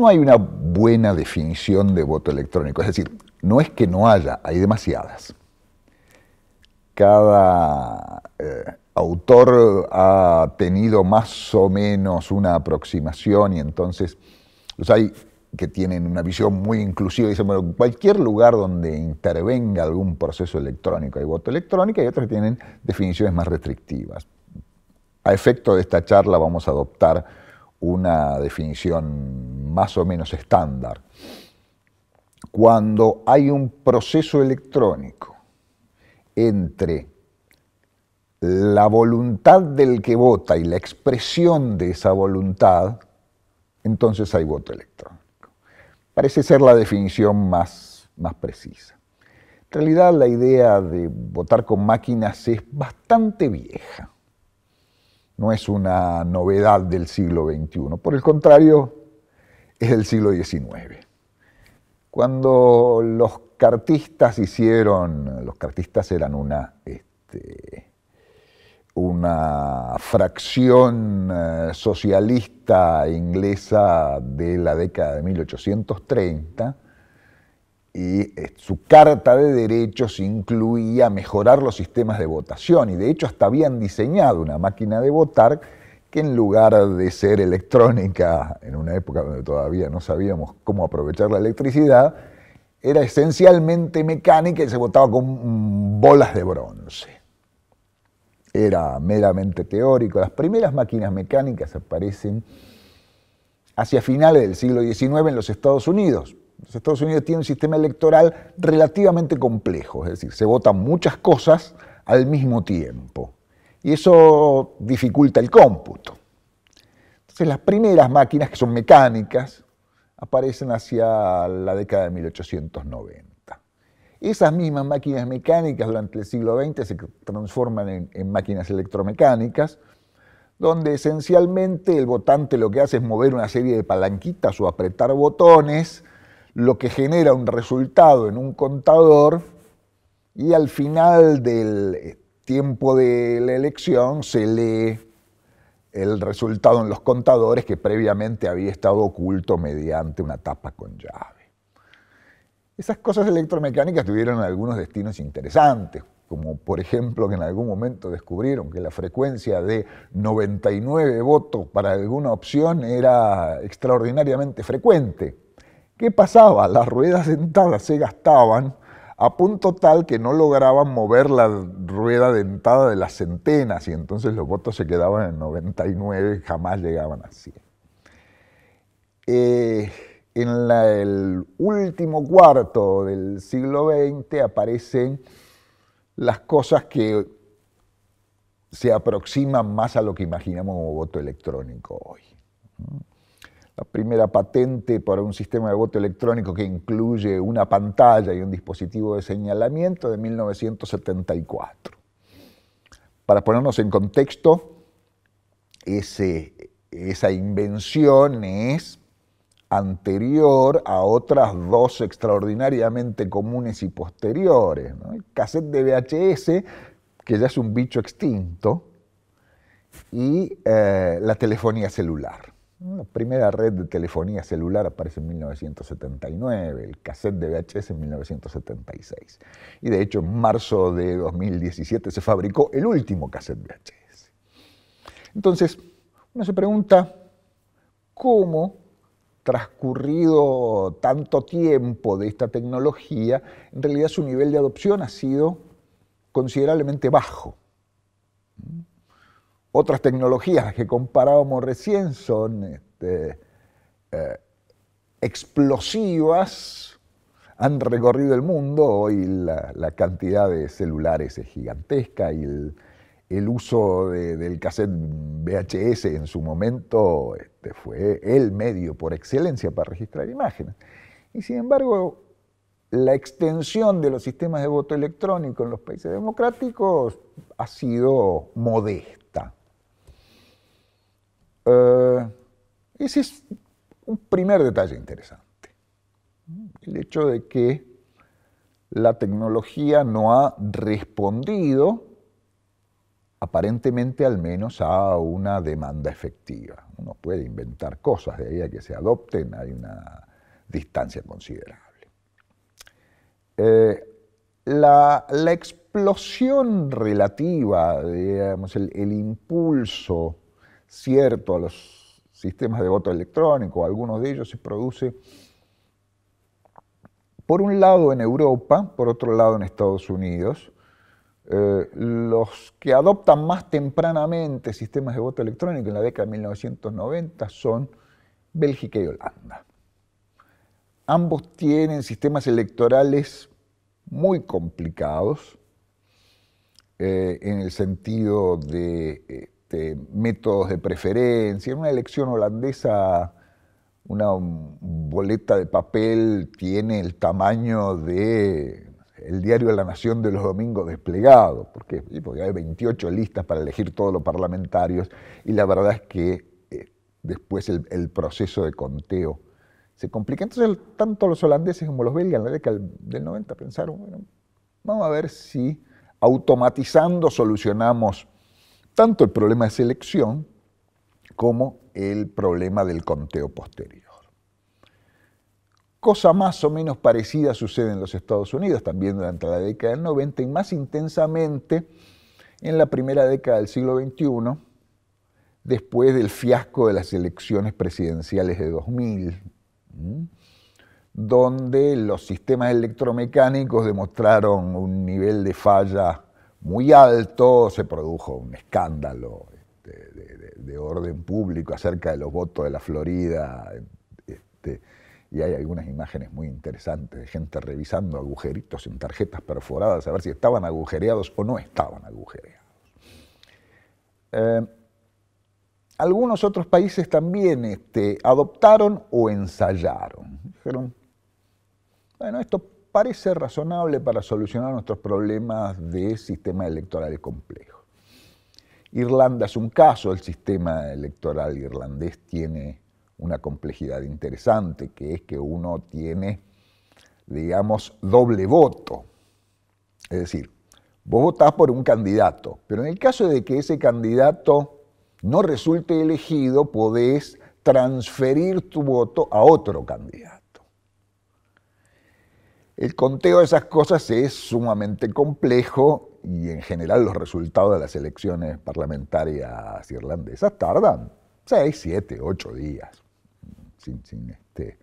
no hay una buena definición de voto electrónico. Es decir, no es que no haya, hay demasiadas. Cada eh, autor ha tenido más o menos una aproximación y entonces los hay que tienen una visión muy inclusiva y dicen, bueno, cualquier lugar donde intervenga algún proceso electrónico hay voto electrónico y otros que tienen definiciones más restrictivas. A efecto de esta charla vamos a adoptar una definición más o menos estándar. Cuando hay un proceso electrónico entre la voluntad del que vota y la expresión de esa voluntad, entonces hay voto electrónico. Parece ser la definición más, precisa. En realidad la idea de votar con máquinas es bastante vieja no es una novedad del siglo XXI, por el contrario, es del siglo XIX. Cuando los cartistas hicieron, los cartistas eran una, este, una fracción eh, socialista inglesa de la década de 1830, y eh, su carta de derechos incluía mejorar los sistemas de votación y de hecho hasta habían diseñado una máquina de votar que en lugar de ser electrónica, en una época donde todavía no sabíamos cómo aprovechar la electricidad, era esencialmente mecánica y se votaba con mm, bolas de bronce. Era meramente teórico. Las primeras máquinas mecánicas aparecen hacia finales del siglo XIX en los Estados Unidos los Estados Unidos tiene un sistema electoral relativamente complejo, es decir, se votan muchas cosas al mismo tiempo. Y eso dificulta el cómputo. Entonces las primeras máquinas que son mecánicas aparecen hacia la década de 1890. Esas mismas máquinas mecánicas durante el siglo XX se transforman en máquinas electromecánicas, donde esencialmente el votante lo que hace es mover una serie de palanquitas o apretar botones lo que genera un resultado en un contador y al final del eh, tiempo de la elección se lee el resultado en los contadores que previamente había estado oculto mediante una tapa con llave. Esas cosas electromecánicas tuvieron algunos destinos interesantes, como por ejemplo que en algún momento descubrieron que la frecuencia de 99 votos para alguna opción era extraordinariamente frecuente. ¿Qué pasaba? Las ruedas dentadas se gastaban a punto tal que no lograban mover la rueda dentada de las centenas y entonces los votos se quedaban en 99 y jamás llegaban a 100. Eh, en el último cuarto del siglo XX aparecen las cosas que se aproximan más a lo que imaginamos como voto electrónico hoy la primera patente para un sistema de voto electrónico que incluye una pantalla y un dispositivo de señalamiento de 1974. Para ponernos en contexto, esa invención es anterior a otras dos extraordinariamente comunes y posteriores. ¿no? El cassette de VHS, que ya es un bicho extinto, y eh, la telefonía celular. La primera red de telefonía celular aparece en 1979, el cassette de VHS en 1976. Y de hecho, en marzo de 2017 se fabricó el último cassette VHS. Entonces, uno se pregunta, ¿cómo, transcurrido tanto tiempo de esta tecnología, en realidad su nivel de adopción ha sido considerablemente bajo? otras tecnologías, que comparábamos recién, son este, eh, explosivas, han recorrido el mundo, hoy la, cantidad de celulares es gigantesca y el, uso del cassette VHS en su momento este, fue el medio por excelencia para registrar imágenes. Y sin embargo, la extensión de los sistemas de voto electrónico en los países democráticos ha sido modesta. Eh, ese es un primer detalle interesante. El hecho de que la tecnología no ha respondido, aparentemente al menos, a una demanda efectiva. Uno puede inventar cosas, de ahí a que se adopten hay una distancia considerable. Eh, la, explosión relativa, digamos, el impulso cierto a los sistemas de voto electrónico, algunos de ellos se produce por un lado en Europa, por otro lado en Estados Unidos. Eh, los que adoptan más tempranamente sistemas de voto electrónico en la década de 1990 son Bélgica y Holanda. Ambos tienen sistemas electorales muy complicados eh, en el sentido de eh, este, métodos de preferencia. En una elección holandesa, una boleta de papel tiene el tamaño de el diario de la Nación de los domingos desplegado, porque, hay 28 listas para elegir todos los parlamentarios y la verdad es que eh, después el, proceso de conteo se complica. Entonces, tanto los holandeses como los belgas en la década del 90 pensaron, bueno, vamos a ver si automatizando solucionamos tanto el problema de selección como el problema del conteo posterior. Cosa más o menos parecida sucede en los Estados Unidos también durante la década del 90 y más intensamente en la primera década del siglo XXI, después del fiasco de las elecciones presidenciales de 2000, donde los sistemas electromecánicos demostraron un nivel de falla muy alto, se produjo un escándalo este, de, orden público acerca de los votos de la Florida. Este, y hay algunas imágenes muy interesantes de gente revisando agujeritos en tarjetas perforadas a ver si estaban agujereados o no estaban agujereados. Eh, algunos otros países también este, adoptaron o ensayaron. Dijeron, bueno, esto parece razonable para solucionar nuestros problemas de sistema electoral complejo. Irlanda es un caso, el sistema electoral irlandés tiene una complejidad interesante, que es que uno tiene, digamos, doble voto. Es decir, vos votás por un candidato, pero en el caso de que ese candidato no resulte elegido, podés transferir tu voto a otro candidato. El conteo de esas cosas es sumamente complejo y en general los resultados de las elecciones parlamentarias irlandesas tardan 6, 7, 8 días, este,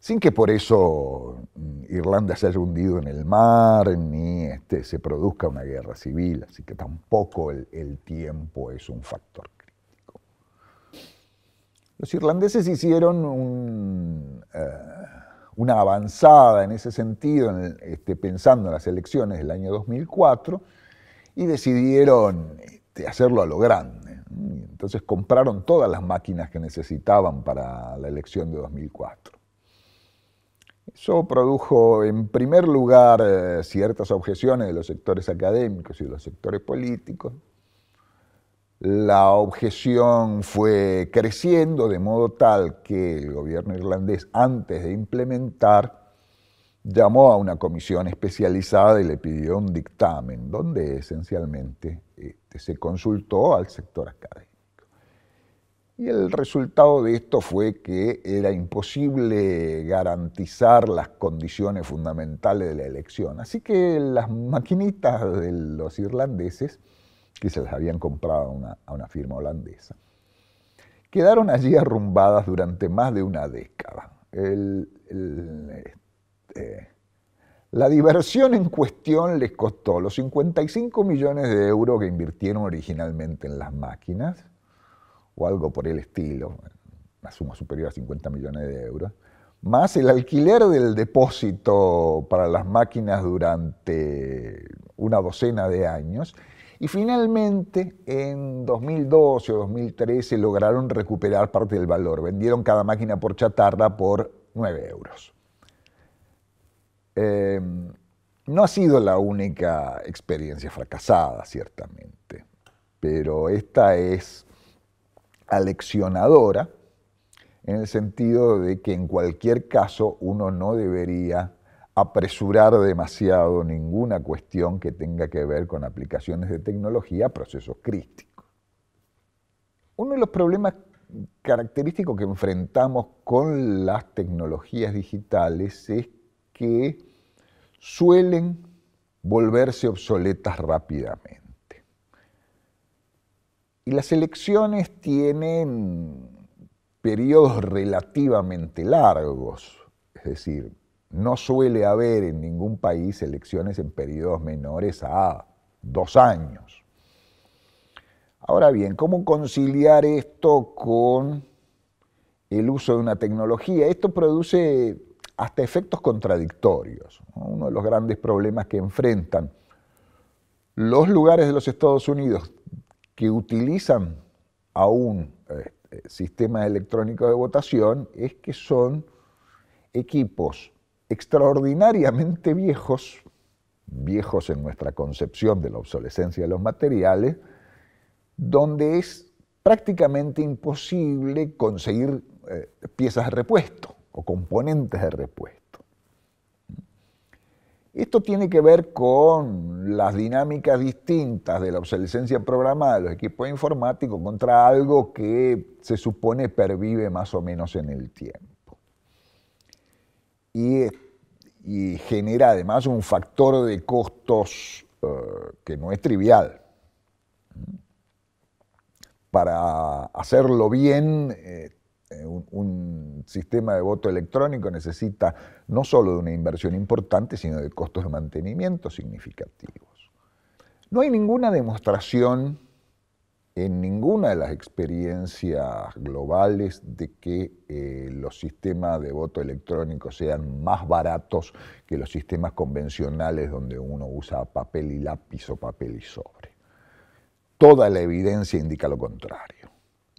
sin, que por eso mm, Irlanda se haya hundido en el mar ni este, se produzca una guerra civil, así que tampoco el, tiempo es un factor crítico. Los irlandeses hicieron un... Eh, una avanzada en ese sentido, este, pensando en las elecciones del año 2004, y decidieron este, hacerlo a lo grande. Entonces compraron todas las máquinas que necesitaban para la elección de 2004. Eso produjo, en primer lugar, eh, ciertas objeciones de los sectores académicos y de los sectores políticos, la objeción fue creciendo de modo tal que el gobierno irlandés, antes de implementar, llamó a una comisión especializada y le pidió un dictamen, donde esencialmente este, se consultó al sector académico. Y el resultado de esto fue que era imposible garantizar las condiciones fundamentales de la elección. Así que las maquinitas de los irlandeses que se las habían comprado a una, firma holandesa. Quedaron allí arrumbadas durante más de una década. Este, la diversión en cuestión les costó los 55 millones de euros que invirtieron originalmente en las máquinas, o algo por el estilo, una suma superior a 50 millones de euros, más el alquiler del depósito para las máquinas durante una docena de años y finalmente, en 2012 o 2013 lograron recuperar parte del valor. Vendieron cada máquina por chatarra por 9 euros. Em, no ha sido la única experiencia fracasada, ciertamente, pero esta es aleccionadora en el sentido de que en cualquier caso uno no debería apresurar demasiado ninguna cuestión que tenga que ver con aplicaciones de tecnología a procesos críticos. Uno de los problemas característicos que enfrentamos con las tecnologías digitales es que suelen volverse obsoletas rápidamente. Y las elecciones tienen periodos relativamente largos, es decir, no suele haber en ningún país elecciones en periodos menores a dos años. Ahora bien, ¿cómo conciliar esto con el uso de una tecnología? Esto produce hasta efectos contradictorios. Uno de los grandes problemas que enfrentan los lugares de los Estados Unidos que utilizan aún este, sistemas electrónicos de votación es que son equipos extraordinariamente viejos, viejos en nuestra concepción de la obsolescencia de los materiales, donde es prácticamente imposible conseguir eh, piezas de repuesto o componentes de repuesto. Esto tiene que ver con las dinámicas distintas de la obsolescencia programada de los equipos informáticos contra algo que se supone pervive más o menos en el tiempo. Y y genera además un factor de costos eh, que no es trivial. Para hacerlo bien, eh, eh, un, un, sistema de voto electrónico necesita no solo de una inversión importante, sino de costos de mantenimiento significativos. No hay ninguna demostración en ninguna de las experiencias globales de que eh, los sistemas de voto electrónico sean más baratos que los sistemas convencionales donde uno usa papel y lápiz o papel y sobre. Toda la evidencia indica lo contrario.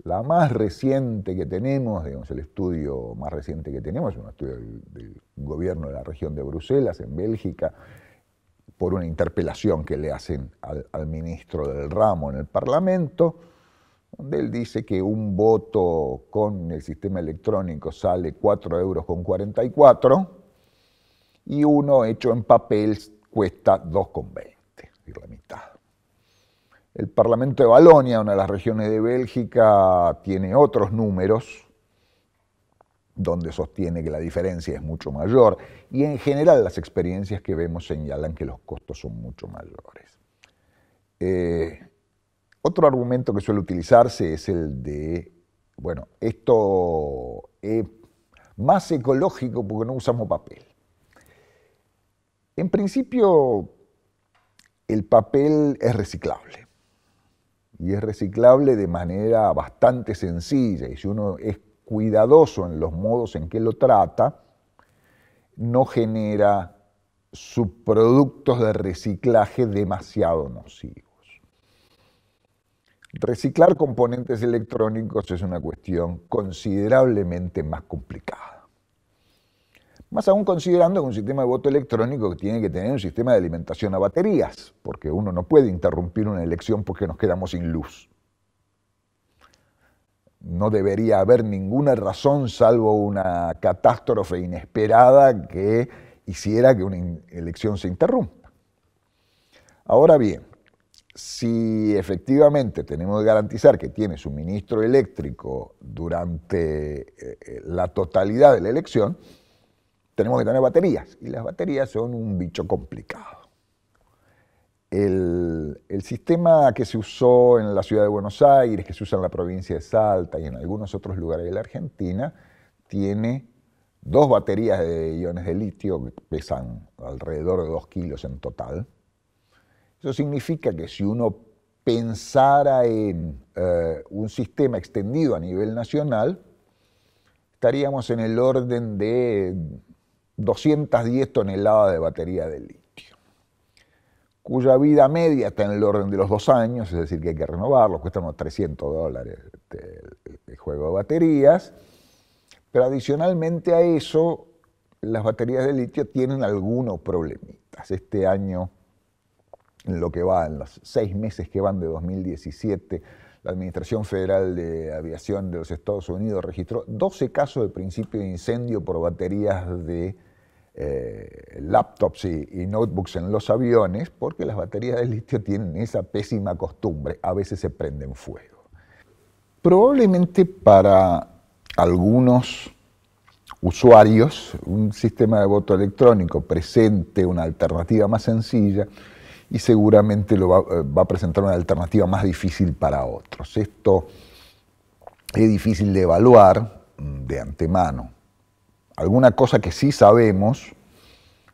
La más reciente que tenemos, digamos, el estudio más reciente que tenemos, es un estudio del gobierno de la región de Bruselas, en Bélgica, por una interpelación que le hacen al, ministro del ramo en el Parlamento, donde él dice que un voto con el sistema electrónico sale 4,44 euros con 44 y uno hecho en papel cuesta 2,20, es la mitad. El Parlamento de Balonia, una de las regiones de Bélgica, tiene otros números, donde sostiene que la diferencia es mucho mayor y en general las experiencias que vemos señalan que los costos son mucho mayores. Eh, otro argumento que suele utilizarse es el de, bueno, esto es más ecológico porque no usamos papel. En principio, el papel es reciclable y es reciclable de manera bastante sencilla y si uno es cuidadoso en los modos en que lo trata, no genera subproductos de reciclaje demasiado nocivos. Reciclar componentes electrónicos es una cuestión considerablemente más complicada. Más aún considerando que un sistema de voto electrónico tiene que tener un sistema de alimentación a baterías, porque uno no puede interrumpir una elección porque nos quedamos sin luz no debería haber ninguna razón salvo una catástrofe inesperada que hiciera que una elección se interrumpa. Ahora bien, si efectivamente tenemos que garantizar que tiene suministro eléctrico durante eh, eh, la totalidad de la elección, tenemos que tener baterías. Y las baterías son un bicho complicado el, sistema que se usó en la ciudad de Buenos Aires, que se usa en la provincia de Salta y en algunos otros lugares de la Argentina, tiene dos baterías de iones de litio que pesan alrededor de dos kilos en total. Eso significa que si uno pensara en eh, un sistema extendido a nivel nacional, estaríamos en el orden de 210 toneladas de batería de litio cuya vida media está en el orden de los dos años, es decir, que hay que renovarlo, cuesta unos 300 dólares este, el juego de baterías, pero adicionalmente a eso, las baterías de litio tienen algunos problemitas. Este año, en lo que va, en los seis meses que van de 2017, la Administración Federal de Aviación de los Estados Unidos registró 12 casos de principio de incendio por baterías de eh, laptops y, notebooks en los aviones porque las baterías de litio tienen esa pésima costumbre, a veces se prenden fuego. Probablemente para algunos usuarios un sistema de voto electrónico presente una alternativa más sencilla y seguramente lo va eh, a presentar una alternativa más difícil para otros. Esto es difícil de evaluar mm, de antemano alguna cosa que sí sabemos,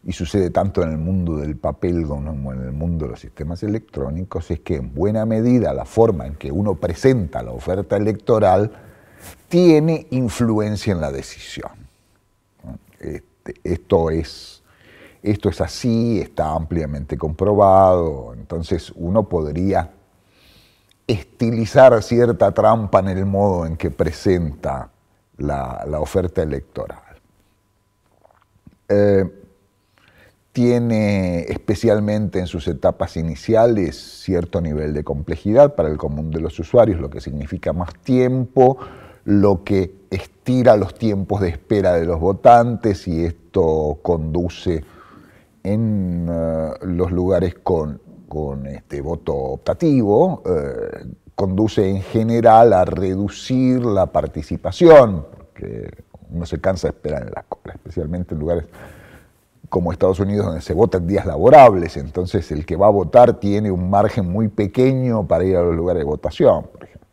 y sucede tanto en el mundo del papel como en el mundo de los sistemas electrónicos, es que en buena medida la forma en que uno presenta la oferta electoral tiene influencia en la decisión. Este, esto, es, esto es así, está ampliamente comprobado, entonces uno podría estilizar cierta trampa en el modo en que presenta la oferta electoral. Eh, tiene especialmente en sus etapas iniciales cierto nivel de complejidad para el común de los usuarios, lo que significa más tiempo, lo que estira los tiempos de espera de los votantes y esto conduce en eh, los lugares con, este voto optativo, eh, conduce en general a reducir la participación, porque uno se cansa de esperar en la cola, especialmente en lugares como Estados Unidos donde se vota en días laborables, entonces el que va a votar tiene un margen muy pequeño para ir a los lugares de votación, por ejemplo.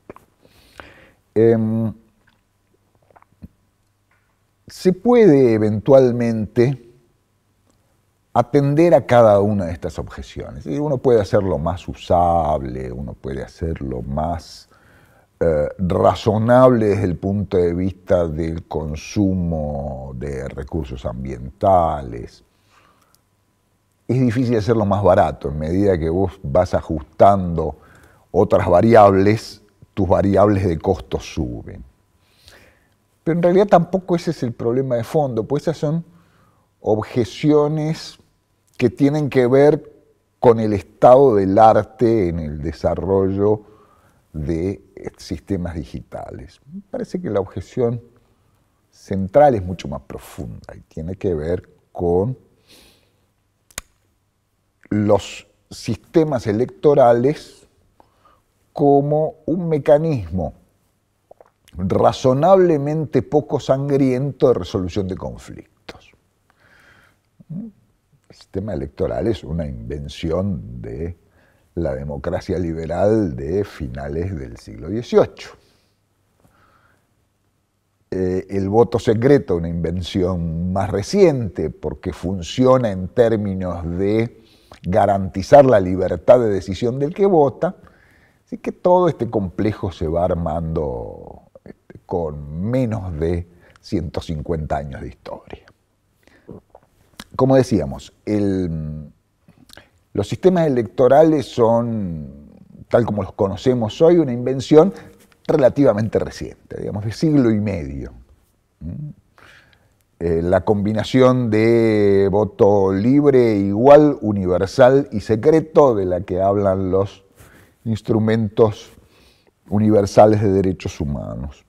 Em, se puede eventualmente atender a cada una de estas objeciones. Uno puede hacerlo más usable, uno puede hacerlo más eh, razonable desde el punto de vista del consumo de recursos ambientales. Es difícil hacerlo más barato en medida que vos vas ajustando otras variables, tus variables de costo suben. Pero en realidad tampoco ese es el problema de fondo, pues esas son objeciones que tienen que ver con el estado del arte en el desarrollo de sistemas digitales. Me parece que la objeción central es mucho más profunda y tiene que ver con los sistemas electorales como un mecanismo razonablemente poco sangriento de resolución de conflictos. El sistema electoral es una invención de la democracia liberal de finales del siglo XVIII. Eh, el voto secreto, una invención más reciente, porque funciona en términos de garantizar la libertad de decisión del que vota, así que todo este complejo se va armando este, con menos de 150 años de historia. Como decíamos, el, los sistemas electorales son, tal como los conocemos hoy, una invención relativamente reciente, digamos, de siglo y medio. ¿Mm? Eh, la combinación de voto libre, igual, universal y secreto, de la que hablan los instrumentos universales de derechos humanos.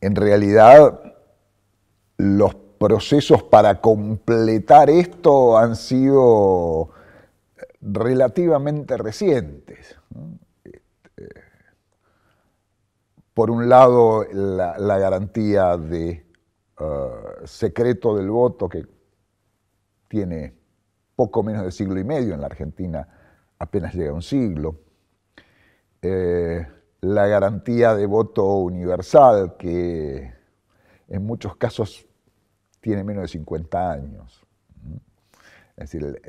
En realidad, los procesos para completar esto han sido relativamente recientes. Este, por un lado, la, garantía de eh, secreto del voto que tiene poco menos de siglo y medio, en la Argentina apenas llega a un siglo. Eh, la garantía de voto universal, que en muchos casos tiene menos de 50 años. Es decir,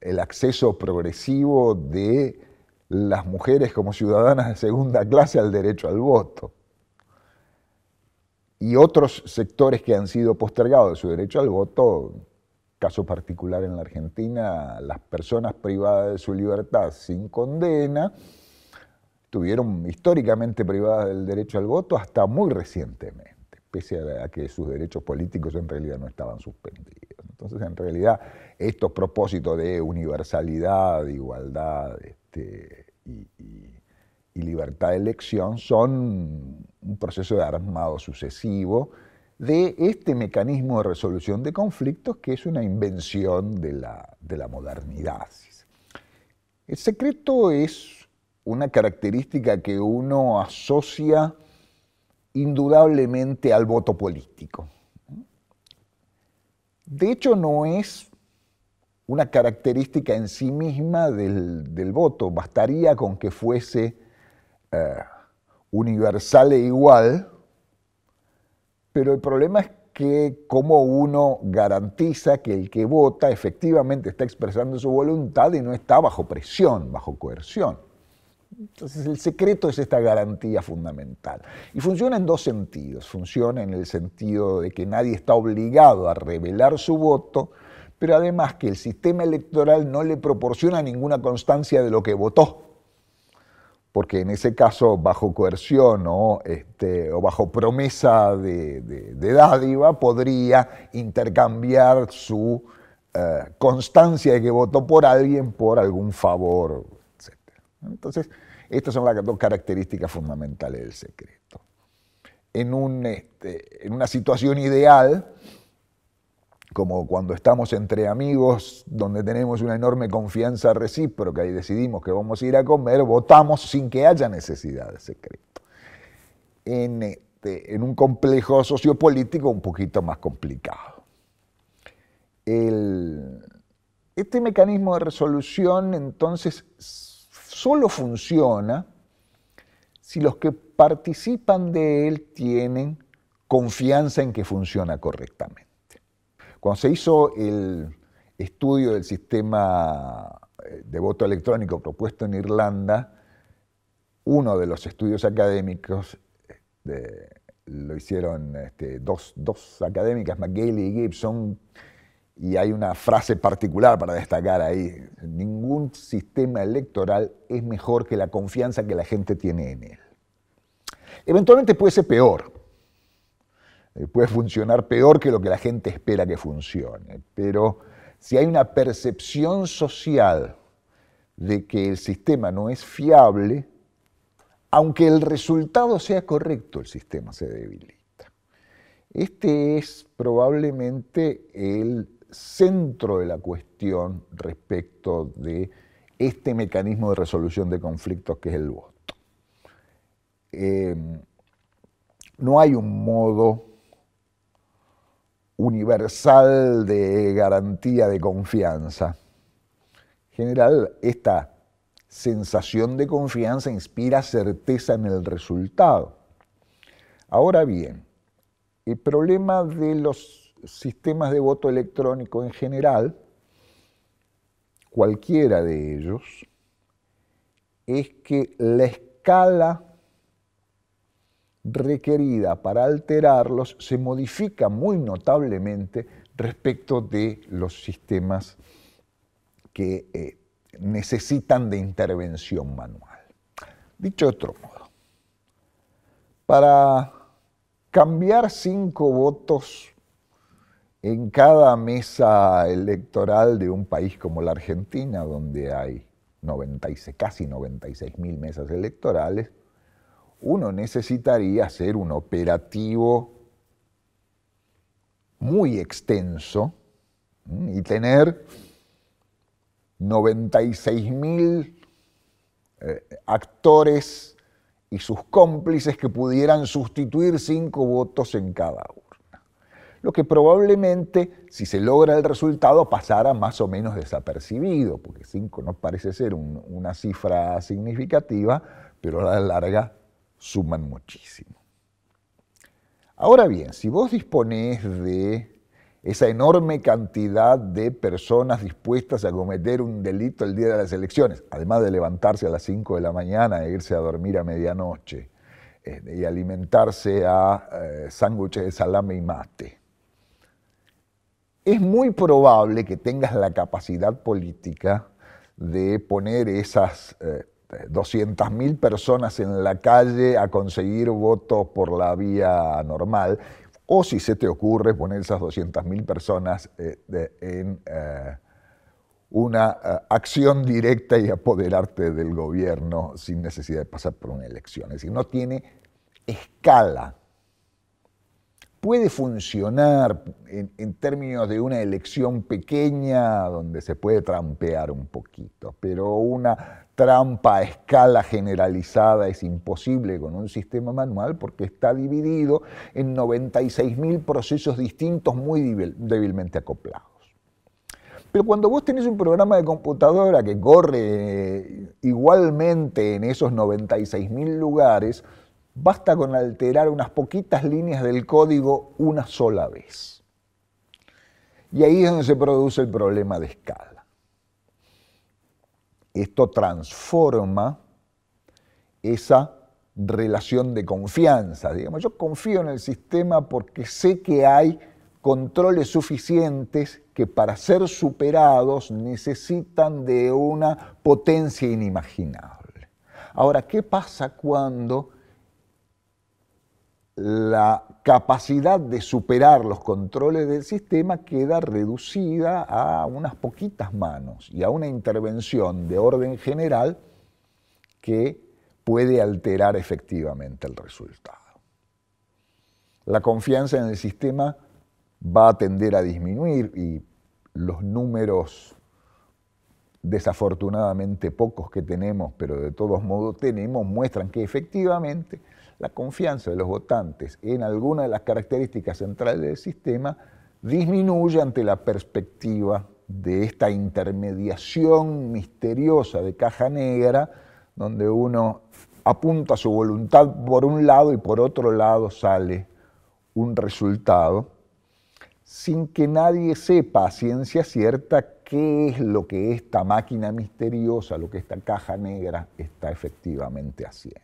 el, acceso progresivo de las mujeres como ciudadanas de segunda clase al derecho al voto. Y otros sectores que han sido postergados de su derecho al voto, caso particular en la Argentina, las personas privadas de su libertad sin condena, tuvieron históricamente privadas del derecho al voto hasta muy recientemente pese a, que sus derechos políticos en realidad no estaban suspendidos. Entonces, en realidad, estos propósitos de universalidad, igualdad este, y, libertad de elección son un proceso de armado sucesivo de este mecanismo de resolución de conflictos que es una invención de la, de la modernidad. El secreto es una característica que uno asocia indudablemente al voto político. De hecho, no es una característica en sí misma del, voto. Bastaría con que fuese eh, universal e igual, pero el problema es que cómo uno garantiza que el que vota efectivamente está expresando su voluntad y no está bajo presión, bajo coerción. Entonces el secreto es esta garantía fundamental. Y funciona en dos sentidos. Funciona en el sentido de que nadie está obligado a revelar su voto, pero además que el sistema electoral no le proporciona ninguna constancia de lo que votó. Porque en ese caso, bajo coerción o, este, bajo promesa de, dádiva, podría intercambiar su eh, constancia de que votó por alguien por algún favor, etc. Entonces, estas son las dos características fundamentales del secreto. En, un, este, en una situación ideal, como cuando estamos entre amigos, donde tenemos una enorme confianza recíproca y decidimos que vamos a ir a comer, votamos sin que haya necesidad de secreto. En, este, un complejo sociopolítico un poquito más complicado. este mecanismo de resolución entonces solo funciona si los que participan de él tienen confianza en que funciona correctamente. Cuando se hizo el estudio del sistema eh, de voto electrónico propuesto en Irlanda, uno de los estudios académicos eh, lo hicieron este, dos, dos académicas, McGailey y Gibson, y hay una frase particular para destacar ahí. Ningún sistema electoral es mejor que la confianza que la gente tiene en él. Eventualmente puede ser peor, eh, puede funcionar peor que lo que la gente espera que funcione, pero si hay una percepción social de que el sistema no es fiable, aunque el resultado sea correcto, el sistema se debilita. Este es probablemente el centro de la cuestión respecto de este mecanismo de resolución de conflictos que es el voto. Em, no hay un modo universal de garantía de confianza. En general, esta sensación de confianza inspira certeza en el resultado. Ahora bien, el problema de los sistemas de voto electrónico en general, cualquiera de ellos, es que la escala requerida para alterarlos se modifica muy notablemente respecto de los sistemas que eh, necesitan de intervención manual. Dicho de otro modo, para cambiar cinco votos en cada mesa electoral de un país como la Argentina, donde hay 96, casi 96 mil mesas electorales, uno necesitaría hacer un operativo muy extenso y tener 96 mil eh, actores y sus cómplices que pudieran sustituir cinco votos en cada uno lo que probablemente, si se logra el resultado, pasara más o menos desapercibido, porque 5 no parece ser una cifra significativa, pero a la larga suman muchísimo. Ahora bien, si vos disponés de esa enorme cantidad de personas dispuestas a cometer un delito el día de las elecciones, además de levantarse a las 5 de la mañana e irse a dormir a medianoche eh, y alimentarse a eh, sándwiches de salame y mate es muy probable que tengas la capacidad política de poner esas 200.000 eh, personas en la calle a conseguir votos por la vía normal, o si se te ocurre poner esas 200.000 personas eh, en eh, una acción directa y apoderarte del gobierno sin necesidad de pasar por una elección. Es decir, no tiene escala puede funcionar en, términos de una elección pequeña donde se puede trampear un poquito, pero una trampa a escala generalizada es imposible con un sistema manual porque está dividido en 96.000 procesos distintos muy débilmente acoplados. Pero cuando vos tenés un programa de computadora que corre igualmente en esos 96.000 lugares, Basta con alterar unas poquitas líneas del código una sola vez. Y ahí es donde se produce el problema de escala. Esto transforma esa relación de confianza. Digamos, yo confío en el sistema porque sé que hay controles suficientes que para ser superados necesitan de una potencia inimaginable. Ahora, ¿qué pasa cuando la capacidad de superar los controles del sistema queda reducida a unas poquitas manos y a una intervención de orden general que puede alterar efectivamente el resultado. La confianza en el sistema va a tender a disminuir y los números desafortunadamente pocos que tenemos, pero de todos modos tenemos, muestran que efectivamente la confianza de los votantes en alguna de las características centrales del sistema disminuye ante la perspectiva de esta intermediación misteriosa de caja negra, donde uno apunta su voluntad por un lado y por otro lado sale un resultado, sin que nadie sepa a ciencia cierta qué es lo que esta máquina misteriosa, lo que esta caja negra está efectivamente haciendo.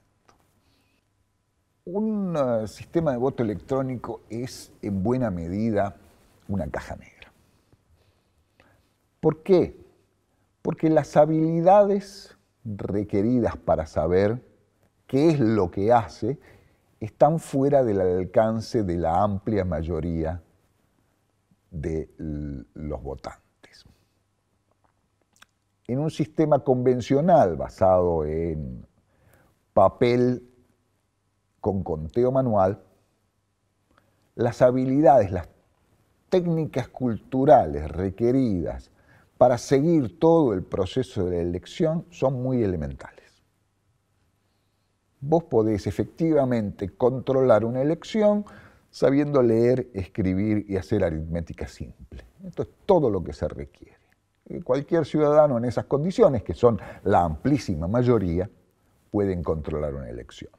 Un eh, sistema de voto electrónico es en buena medida una caja negra. ¿Por qué? Porque las habilidades requeridas para saber qué es lo que hace están fuera del alcance de la amplia mayoría de los votantes. En un sistema convencional basado en papel con conteo manual, las habilidades, las técnicas culturales requeridas para seguir todo el proceso de la elección son muy elementales. Vos podés efectivamente controlar una elección sabiendo leer, escribir y hacer aritmética simple. Esto es todo lo que se requiere. cualquier ciudadano en esas condiciones, que son la amplísima mayoría, pueden controlar una elección.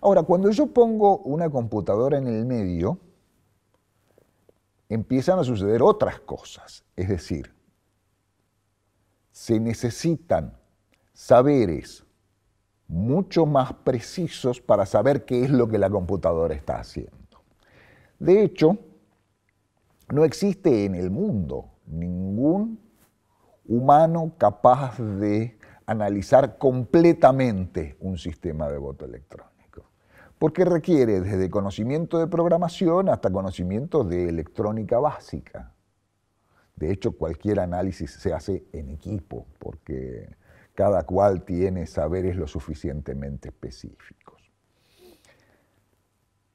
Ahora, cuando yo pongo una computadora en el medio, empiezan a suceder otras cosas. Es decir, se necesitan saberes mucho más precisos para saber qué es lo que la computadora está haciendo. De hecho, no existe en el mundo ningún humano capaz de analizar completamente un sistema de voto electrónico porque requiere desde conocimiento de programación hasta conocimiento de electrónica básica. De hecho, cualquier análisis se hace en equipo, porque cada cual tiene saberes lo suficientemente específicos.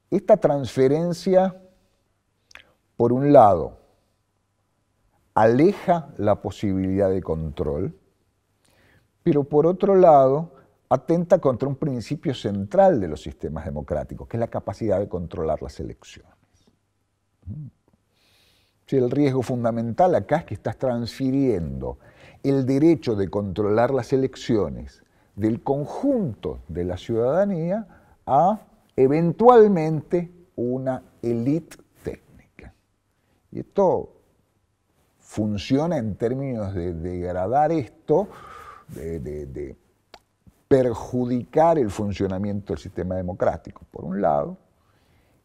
Esta transferencia, por un lado, aleja la posibilidad de control, pero por otro lado, atenta contra un principio central de los sistemas democráticos, que es la capacidad de controlar las elecciones. Mm. Si el riesgo fundamental acá es que estás transfiriendo el derecho de controlar las elecciones del conjunto de la ciudadanía a eventualmente una élite técnica. Y esto funciona en términos de degradar esto, de perjudicar el funcionamiento del sistema democrático, por un lado,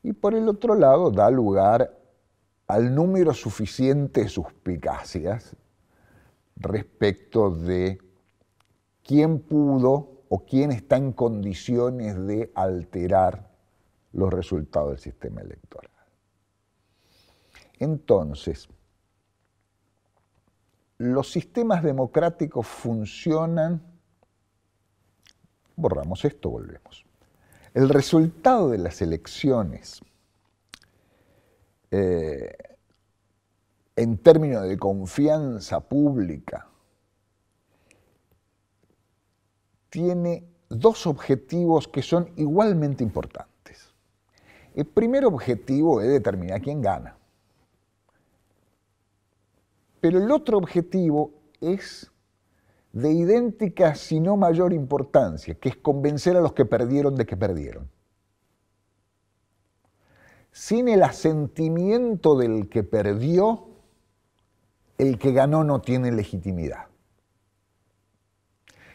y por el otro lado da lugar al número suficiente de suspicacias respecto de quién pudo o quién está en condiciones de alterar los resultados del sistema electoral. Entonces, los sistemas democráticos funcionan borramos esto, volvemos. El resultado de las elecciones eh, en términos de confianza pública tiene dos objetivos que son igualmente importantes. El primer objetivo es determinar quién gana. Pero el otro objetivo es de idéntica, si no mayor importancia, que es convencer a los que perdieron de que perdieron. Sin el asentimiento del que perdió, el que ganó no tiene legitimidad.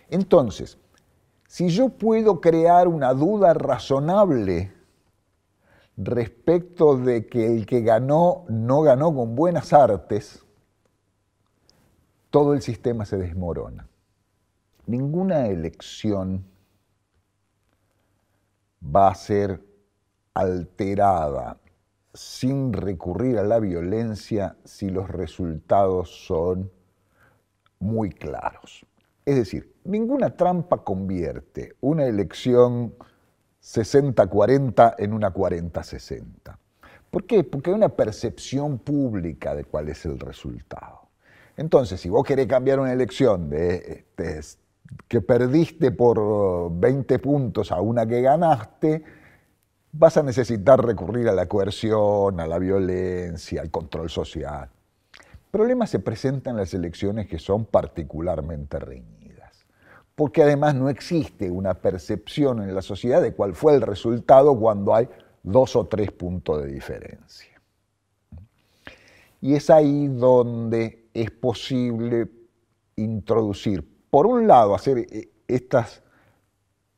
Entonces, si yo puedo crear una duda razonable respecto de que el que ganó no ganó con buenas artes, todo el sistema se desmorona ninguna elección va a ser alterada sin recurrir a la violencia si los resultados son muy claros. Es decir, ninguna trampa convierte una elección 60-40 en una 40-60. ¿Por qué? Porque hay una percepción pública de cuál es el resultado. Entonces, si vos querés cambiar una elección de, este, que perdiste por 20 uh, puntos a una que ganaste, vas a necesitar recurrir a la coerción, a la violencia, al control social. problemas se presentan en las elecciones que son particularmente reñidas, porque además no existe una percepción en la sociedad de cuál fue el resultado cuando hay dos o tres puntos de diferencia. Y es ahí donde es posible introducir por un lado, hacer eh, estas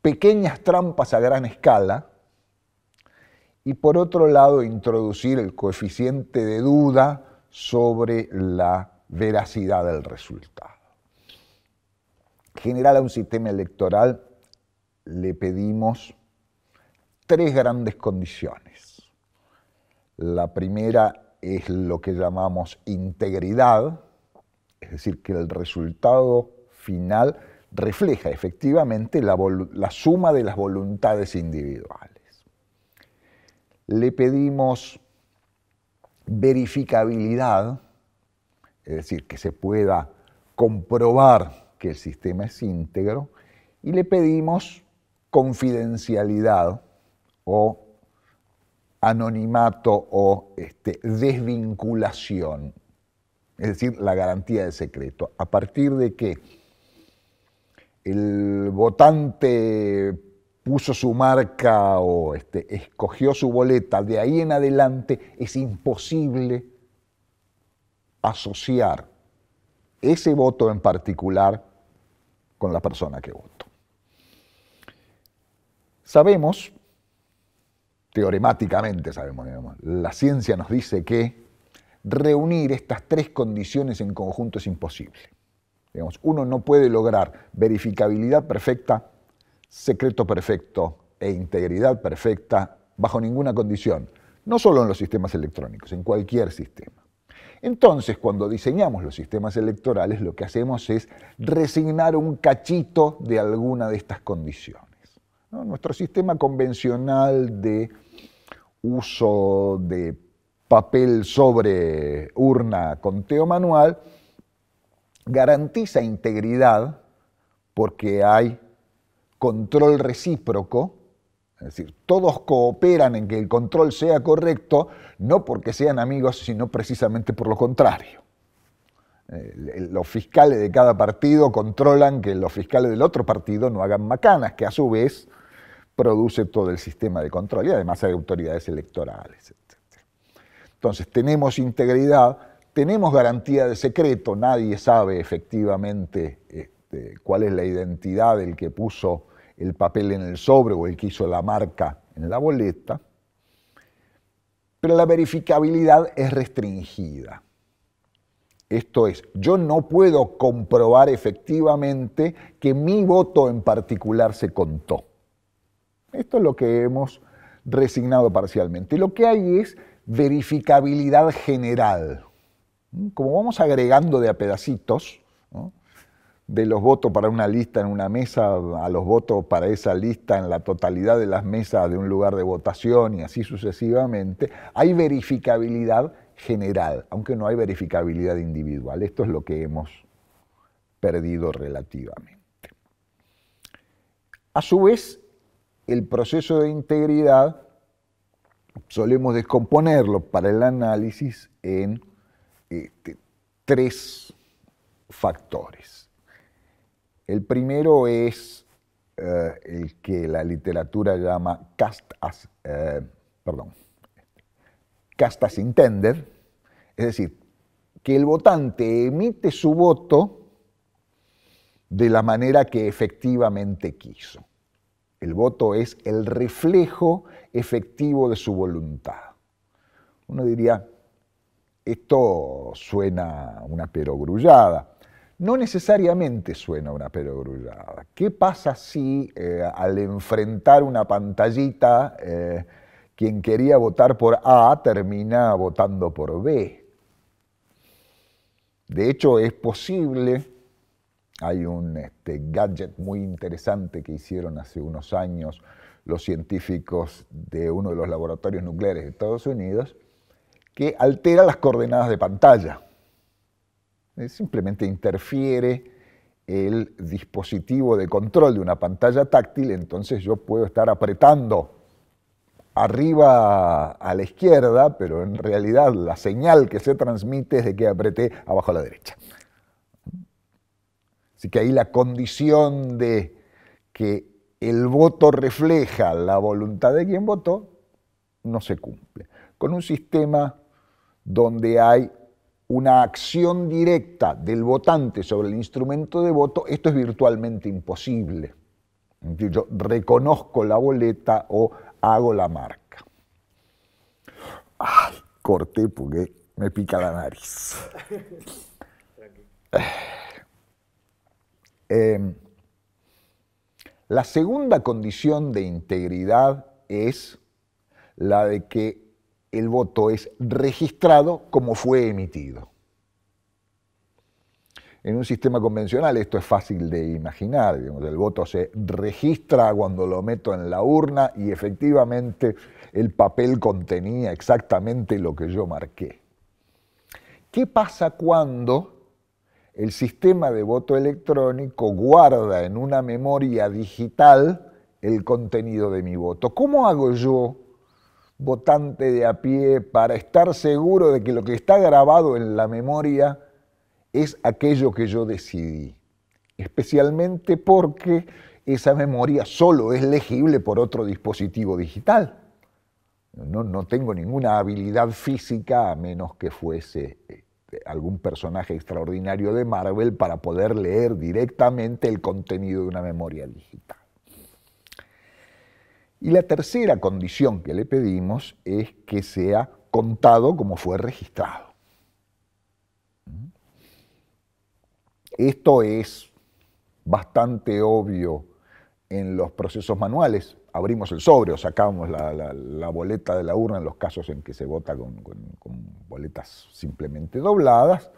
pequeñas trampas a gran escala y por otro lado, introducir el coeficiente de duda sobre la veracidad del resultado. En general, a un sistema electoral le pedimos tres grandes condiciones. La primera es lo que llamamos integridad, es decir, que el resultado final refleja efectivamente la, suma de las voluntades individuales. Le pedimos verificabilidad, es decir, que se pueda comprobar que el sistema es íntegro, y le pedimos confidencialidad o anonimato o este, desvinculación, es decir, la garantía de secreto. ¿A partir de que el votante puso su marca o este, escogió su boleta, de ahí en adelante es imposible asociar ese voto en particular con la persona que votó. Sabemos, teoremáticamente sabemos, la ciencia nos dice que reunir estas tres condiciones en conjunto es imposible. Digamos, uno no puede lograr verificabilidad perfecta, secreto perfecto e integridad perfecta bajo ninguna condición, no solo en los sistemas electrónicos, en cualquier sistema. Entonces, cuando diseñamos los sistemas electorales, lo que hacemos es resignar un cachito de alguna de estas condiciones. Nuestro sistema convencional de uso de papel sobre urna conteo manual garantiza integridad porque hay control recíproco, es decir, todos cooperan en que el control sea correcto, no porque sean amigos, sino precisamente por lo contrario. los fiscales de cada partido controlan que los fiscales del otro partido no hagan macanas, que a su vez produce todo el sistema de control y además hay autoridades electorales. Etc. Entonces tenemos integridad, tenemos garantía de secreto, nadie sabe efectivamente este, cuál es la identidad del que puso el papel en el sobre o el que hizo la marca en la boleta, pero la verificabilidad es restringida. Esto es, yo no puedo comprobar efectivamente que mi voto en particular se contó. Esto es lo que hemos resignado parcialmente. Lo que hay es verificabilidad general ¿Mm? Como vamos agregando de a pedacitos, de los votos para una lista en una mesa a los votos para esa lista en la totalidad de las mesas de un lugar de votación y así sucesivamente, hay verificabilidad general, aunque no hay verificabilidad individual. Esto es lo que hemos perdido relativamente. A su vez, el proceso de integridad solemos descomponerlo para el análisis en este, tres factores. El primero es eh, el que la literatura llama cast as, eh, perdón, cast as intended, es decir, que el votante emite su voto de la manera que efectivamente quiso. El voto es el reflejo efectivo de su voluntad. Uno diría, esto suena una perogrullada. No necesariamente suena una perogrullada. ¿Qué pasa si eh, al enfrentar una pantallita, eh, quien quería votar por A termina votando por B? De hecho, es posible, hay un este, gadget muy interesante que hicieron hace unos años los científicos de uno de los laboratorios nucleares de Estados Unidos, que altera las coordenadas de pantalla. Eh, simplemente interfiere el dispositivo de control de una pantalla táctil, entonces yo puedo estar apretando arriba a la izquierda, pero en realidad la señal que se transmite es de que apreté abajo a la derecha. Así que ahí la condición de que el voto refleja la voluntad de quien votó no se cumple. Con un sistema donde hay una acción directa del votante sobre el instrumento de voto, esto es virtualmente imposible. Yo reconozco la boleta o hago la marca. Ay, corté porque me pica la nariz. Eh, la segunda condición de integridad es la de que el voto es registrado como fue emitido. En un sistema convencional esto es fácil de imaginar, el voto se registra cuando lo meto en la urna y efectivamente el papel contenía exactamente lo que yo marqué. ¿Qué pasa cuando el sistema de voto electrónico guarda en una memoria digital el contenido de mi voto? ¿Cómo hago yo votante de a pie para estar seguro de que lo que está grabado en la memoria es aquello que yo decidí, especialmente porque esa memoria solo es legible por otro dispositivo digital. No, no, tengo ninguna habilidad física a menos que fuese eh, algún personaje extraordinario de Marvel para poder leer directamente el contenido de una memoria digital. Y la tercera condición que le pedimos es que sea contado como fue registrado. ¿Mm? Esto es bastante obvio en los procesos manuales. Abrimos el sobre o sacamos la, boleta de la urna en los casos en que se vota con, boletas simplemente dobladas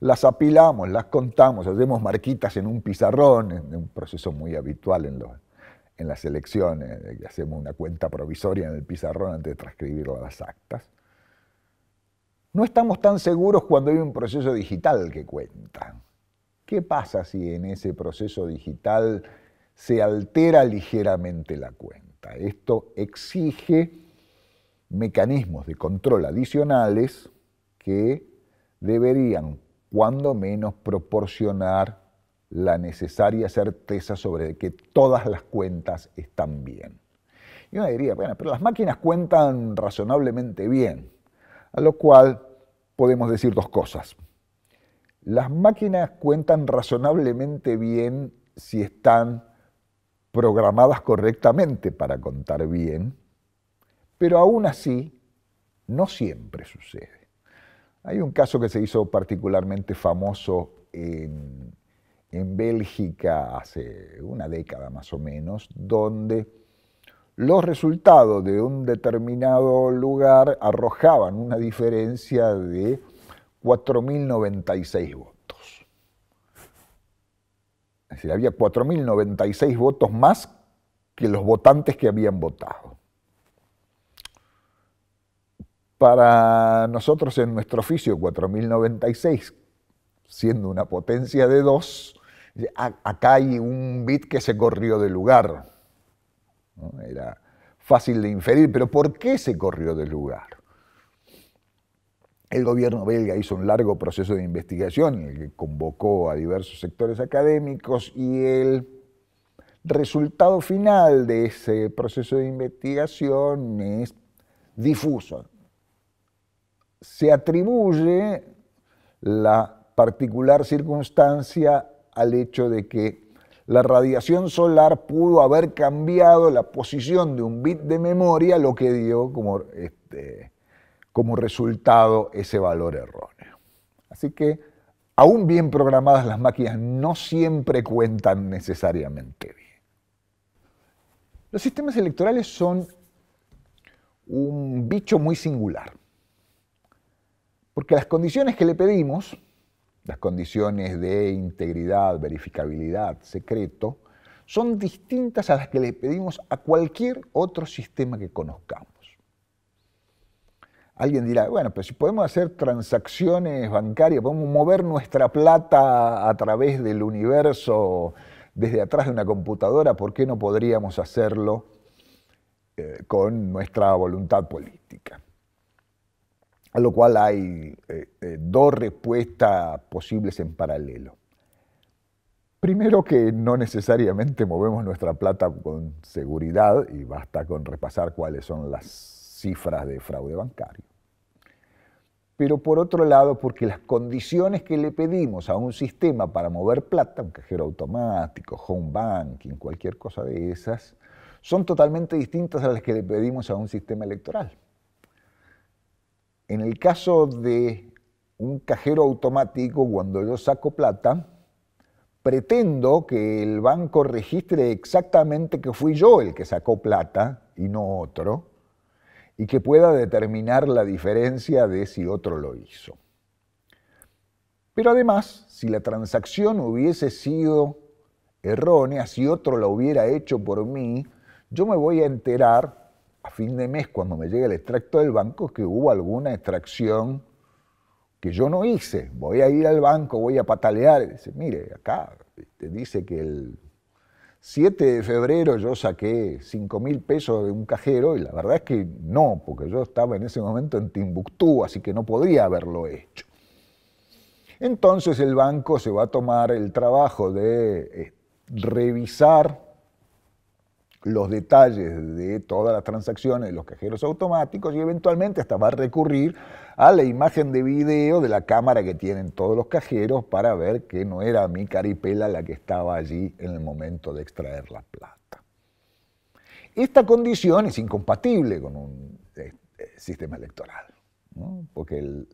las apilamos, las contamos, hacemos marquitas en un pizarrón, en un proceso muy habitual en los, en las elecciones, hacemos una cuenta provisoria en el pizarrón antes de transcribir a las actas, no estamos tan seguros cuando hay un proceso digital que cuenta. ¿Qué pasa si en ese proceso digital se altera ligeramente la cuenta? Esto exige mecanismos de control adicionales que deberían, cuando menos, proporcionar la necesaria certeza sobre que todas las cuentas están bien. Y uno diría, bueno, pero las máquinas cuentan razonablemente bien, a lo cual podemos decir dos cosas. Las máquinas cuentan razonablemente bien si están programadas correctamente para contar bien, pero aún así no siempre sucede. Hay un caso que se hizo particularmente famoso en en Bélgica hace una década más o menos, donde los resultados de un determinado lugar arrojaban una diferencia de 4.096 votos. Es decir, había 4.096 votos más que los votantes que habían votado. Para nosotros en nuestro oficio 4096, siendo una potencia de dos, acá hay un bit que se corrió de lugar. Era fácil de inferir, pero ¿por qué se corrió de lugar? El gobierno belga hizo un largo proceso de investigación el que convocó a diversos sectores académicos y el resultado final de ese proceso de investigación es difuso. Se atribuye la particular circunstancia al hecho de que la radiación solar pudo haber cambiado la posición de un bit de memoria, lo que dio como, este, como resultado ese valor erróneo. Así que, aún bien programadas las máquinas, no siempre cuentan necesariamente bien. Los sistemas electorales son un bicho muy singular, porque las condiciones que le pedimos las condiciones de integridad, verificabilidad, secreto, son distintas a las que le pedimos a cualquier otro sistema que conozcamos. Alguien dirá, bueno, pero si podemos hacer transacciones bancarias, podemos mover nuestra plata a través del universo desde atrás de una computadora, ¿por qué no podríamos hacerlo eh, con nuestra voluntad política? a lo cual hay eh, eh, dos respuestas posibles en paralelo. Primero que no necesariamente movemos nuestra plata con seguridad y basta con repasar cuáles son las cifras de fraude bancario. Pero por otro lado, porque las condiciones que le pedimos a un sistema para mover plata, un cajero automático, home banking, cualquier cosa de esas, son totalmente distintas a las que le pedimos a un sistema electoral. En el caso de un cajero automático, cuando yo saco plata, pretendo que el banco registre exactamente que fui yo el que sacó plata y no otro, y que pueda determinar la diferencia de si otro lo hizo. Pero además, si la transacción hubiese sido errónea, si otro la hubiera hecho por mí, yo me voy a enterar a fin de mes, cuando me llega el extracto del banco, que hubo alguna extracción que yo no hice. Voy a ir al banco, voy a patalear. Dice, mire, acá te este, dice que el 7 de febrero yo saqué 5 mil pesos de un cajero y la verdad es que no, porque yo estaba en ese momento en Timbuktu, así que no podría haberlo hecho. Entonces el banco se va a tomar el trabajo de eh, revisar los detalles de todas las transacciones de los cajeros automáticos y eventualmente hasta va a recurrir a la imagen de video de la cámara que tienen todos los cajeros para ver que no era mi caripela la que estaba allí en el momento de extraer la plata. Esta condición es incompatible con un eh, eh, sistema electoral, porque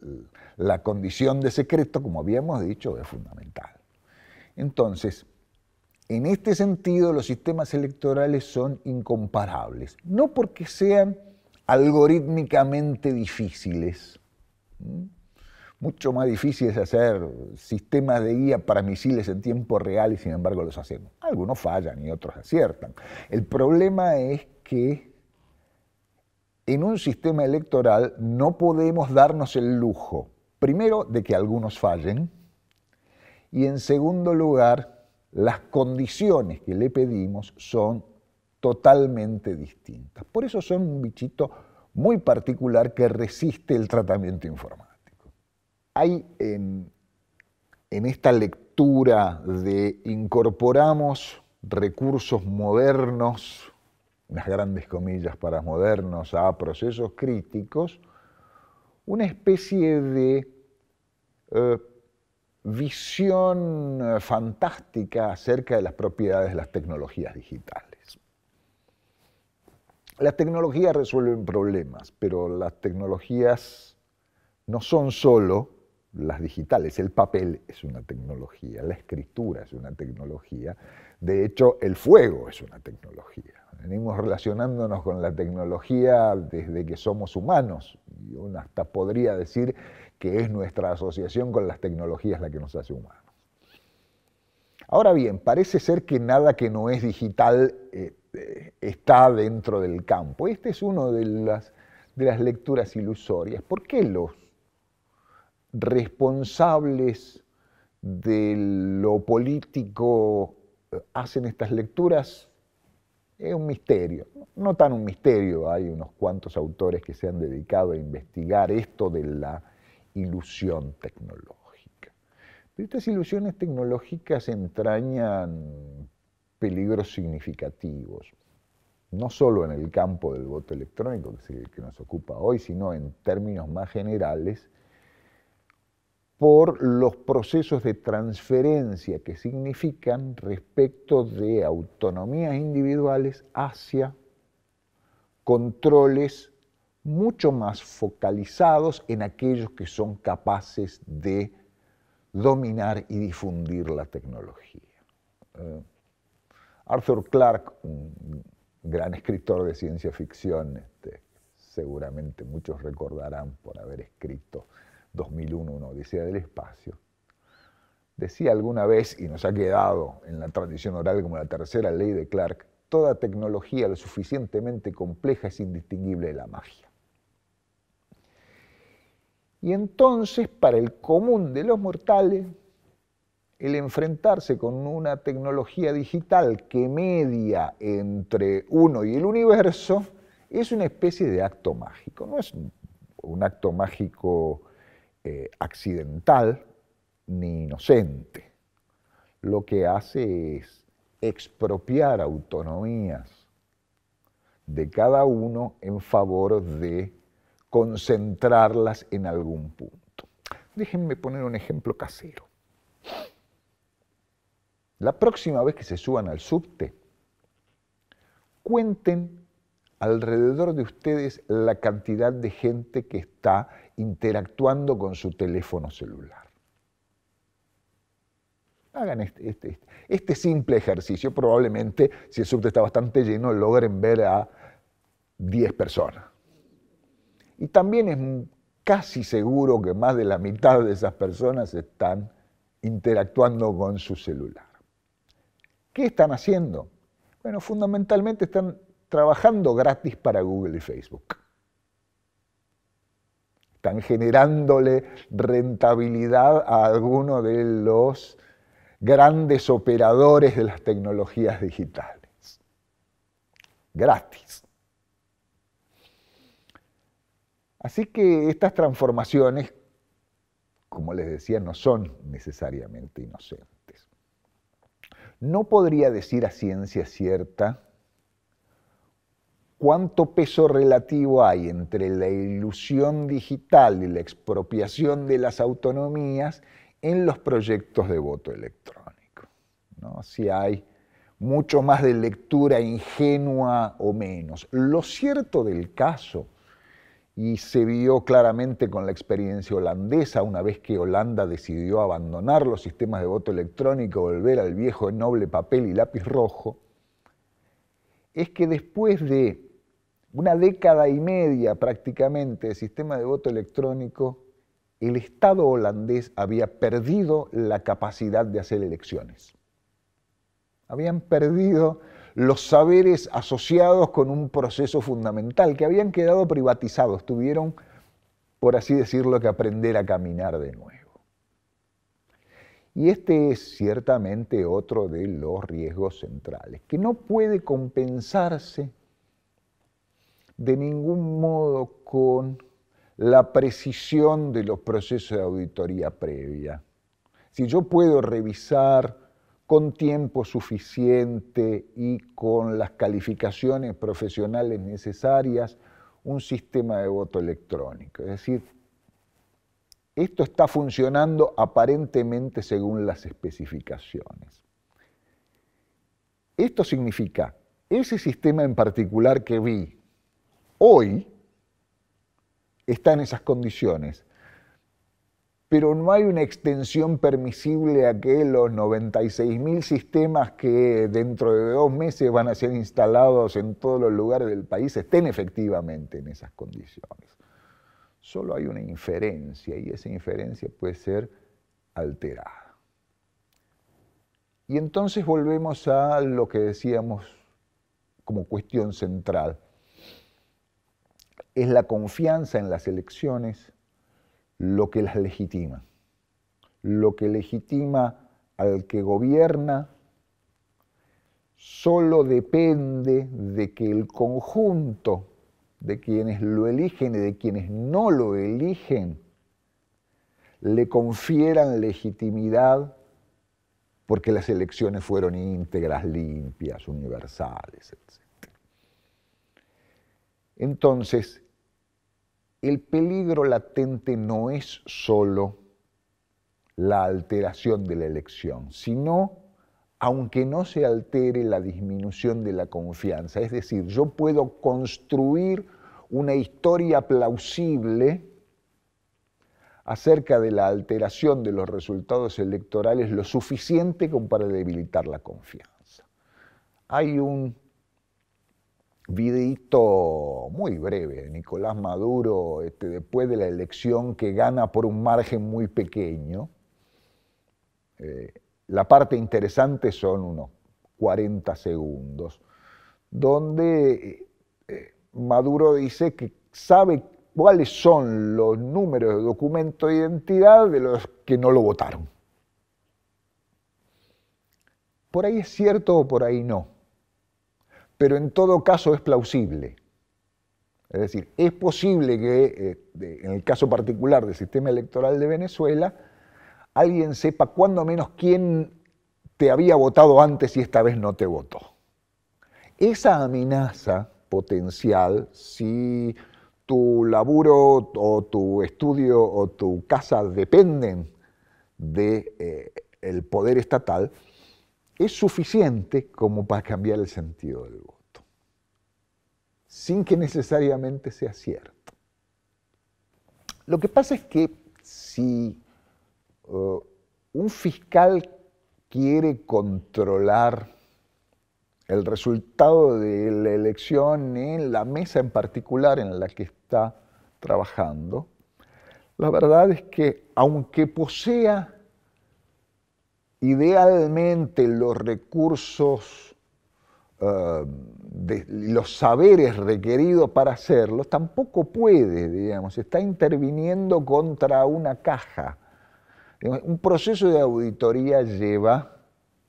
la condición de secreto, como habíamos dicho, es fundamental. Entonces, en este sentido, los sistemas electorales son incomparables, no porque sean algorítmicamente difíciles. Mucho más difícil es hacer sistemas de guía para misiles en tiempo real y sin embargo los hacemos. Algunos fallan y otros aciertan. El problema es que en un sistema electoral no podemos darnos el lujo, primero, de que algunos fallen y en segundo lugar, las condiciones que le pedimos son totalmente distintas. Por eso son un bichito muy particular que resiste el tratamiento informático. Hay en, esta lectura de incorporamos recursos modernos, unas grandes comillas para modernos, a procesos críticos, una especie de eh, visión eh, fantástica acerca de las propiedades de las tecnologías digitales. Las tecnologías resuelven problemas, pero las tecnologías no son solo las digitales. El papel es una tecnología, la escritura es una tecnología, de hecho el fuego es una tecnología. Venimos relacionándonos con la tecnología desde que somos humanos. Y uno hasta podría decir que es nuestra asociación con las tecnologías la que nos hace humanos. Ahora bien, parece ser que nada que no es digital eh, eh, está dentro del campo. Esta es uno de las, de las lecturas ilusorias. ¿Por qué los responsables de lo político eh, hacen estas lecturas? Es un misterio, no tan un misterio, hay unos cuantos autores que se han dedicado a investigar esto de la ilusión tecnológica. Pero estas ilusiones tecnológicas entrañan peligros significativos, no solo en el campo del voto electrónico, que es el que nos ocupa hoy, sino en términos más generales, por los procesos de transferencia que significan respecto de autonomías individuales hacia controles mucho más focalizados en aquellos que son capaces de dominar y difundir la tecnología. Eh, Arthur Clarke, un gran escritor de ciencia ficción, este, seguramente muchos recordarán por haber escrito 2001, una Odisea del Espacio, decía alguna vez, y nos ha quedado en la tradición oral como la tercera ley de Clarke, toda tecnología lo suficientemente compleja es indistinguible de la magia. Y entonces, para el común de los mortales, el enfrentarse con una tecnología digital que media entre uno y el universo es una especie de acto mágico. No es un acto mágico eh, accidental ni inocente. Lo que hace es expropiar autonomías de cada uno en favor de concentrarlas en algún punto. Déjenme poner un ejemplo casero. La próxima vez que se suban al subte, cuenten alrededor de ustedes la cantidad de gente que está interactuando con su teléfono celular. Hagan este, este, este, este simple ejercicio, probablemente si el subte está bastante lleno logren ver a 10 personas. Y también es casi seguro que más de la mitad de esas personas están interactuando con su celular. ¿Qué están haciendo? Bueno, fundamentalmente están trabajando gratis para Google y Facebook. Están generándole rentabilidad a alguno de los grandes operadores de las tecnologías digitales. Gratis. Así que estas transformaciones, como les decía, no son necesariamente inocentes. No podría decir a ciencia cierta cuánto peso relativo hay entre la ilusión digital y la expropiación de las autonomías en los proyectos de voto electrónico. Si hay mucho más de lectura ingenua o menos. Lo cierto del caso y se vio claramente con la experiencia holandesa, una vez que Holanda decidió abandonar los sistemas de voto electrónico, volver al viejo noble papel y lápiz rojo, es que después de una década y media prácticamente de sistema de voto electrónico, el Estado holandés había perdido la capacidad de hacer elecciones. Habían perdido los saberes asociados con un proceso fundamental, que habían quedado privatizados, tuvieron, por así decirlo, que aprender a caminar de nuevo. Y este es ciertamente otro de los riesgos centrales, que no puede compensarse de ningún modo con la precisión de los procesos de auditoría previa. Si yo puedo revisar con tiempo suficiente y con las calificaciones profesionales necesarias, un sistema de voto electrónico. Es decir, esto está funcionando aparentemente según las especificaciones. Esto significa, ese sistema en particular que vi hoy está en esas condiciones pero no hay una extensión permisible a que los 96.000 sistemas que dentro de dos meses van a ser instalados en todos los lugares del país estén efectivamente en esas condiciones. Solo hay una inferencia y esa inferencia puede ser alterada. Y entonces volvemos a lo que decíamos como cuestión central. Es la confianza en las elecciones lo que las legitima, lo que legitima al que gobierna solo depende de que el conjunto de quienes lo eligen y de quienes no lo eligen le confieran legitimidad porque las elecciones fueron íntegras, limpias, universales, etc. Entonces, el peligro latente no es solo la alteración de la elección, sino, aunque no se altere, la disminución de la confianza. Es decir, yo puedo construir una historia plausible acerca de la alteración de los resultados electorales lo suficiente como para debilitar la confianza. Hay un videito muy breve de Nicolás Maduro este, después de la elección que gana por un margen muy pequeño. Eh, la parte interesante son unos 40 segundos, donde eh, eh, Maduro dice que sabe cuáles son los números de documento de identidad de los que no lo votaron. Por ahí es cierto o por ahí no pero en todo caso es plausible. Es decir, es posible que eh, en el caso particular del sistema electoral de Venezuela, alguien sepa cuando menos quién te había votado antes y esta vez no te votó. Esa amenaza potencial, si tu laburo o tu estudio o tu casa dependen del de, eh, poder estatal, es suficiente como para cambiar el sentido del voto, sin que necesariamente sea cierto. Lo que pasa es que si eh, un fiscal quiere controlar el resultado de la elección en la mesa en particular en la que está trabajando, la verdad es que aunque posea idealmente los recursos eh, los saberes requeridos para hacerlos, tampoco puede, digamos, está interviniendo contra una caja. Un proceso de auditoría lleva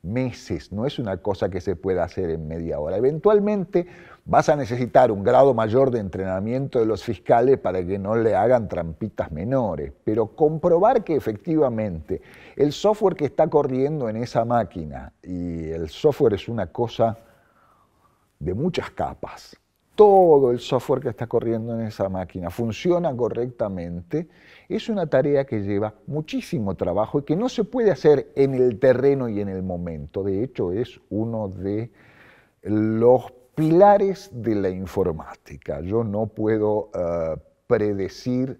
meses, no es una cosa que se pueda hacer en media hora. Eventualmente vas a necesitar un grado mayor de entrenamiento de los fiscales para que no le hagan trampitas menores, pero comprobar que efectivamente el software que está corriendo en esa máquina, y el software es una cosa de muchas capas, todo el software que está corriendo en esa máquina funciona correctamente, es una tarea que lleva muchísimo trabajo y que no se puede hacer en el terreno y en el momento. De hecho, es uno de los pilares de la informática. Yo no puedo eh, predecir,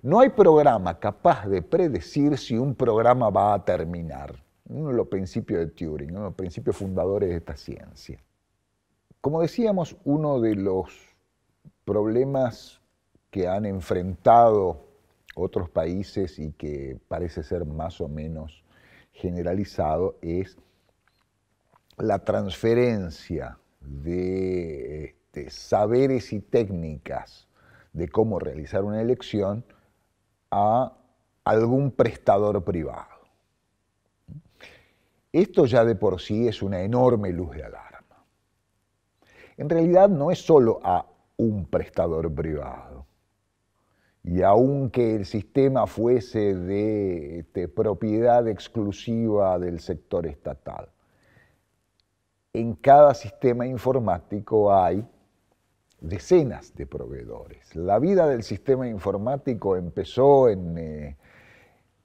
no hay programa capaz de predecir si un programa va a terminar. Uno de los principios de Turing, uno de los principios fundadores de esta ciencia. Como decíamos, uno de los problemas que han enfrentado otros países y que parece ser más o menos generalizado es la transferencia de este, saberes y técnicas de cómo realizar una elección a algún prestador privado. Esto ya de por sí es una enorme luz de alarma. En realidad no es solo a un prestador privado. Y aunque el sistema fuese de este, propiedad exclusiva del sector estatal, en cada sistema informático hay decenas de proveedores. La vida del sistema informático empezó en eh,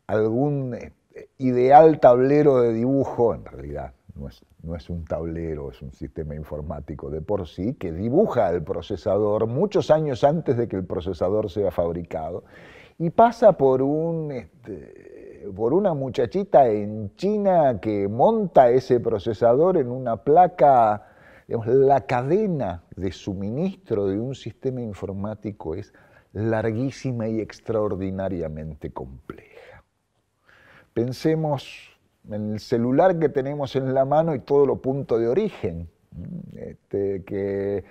algún eh, ideal tablero de dibujo, en realidad no es, no es, un tablero, es un sistema informático de por sí, que dibuja el procesador muchos años antes de que el procesador sea fabricado y pasa por un... Este, por una muchachita en China que monta ese procesador en una placa, la cadena de suministro de un sistema informático es larguísima y extraordinariamente compleja. Pensemos en el celular que tenemos en la mano y todo lo punto de origen, este, que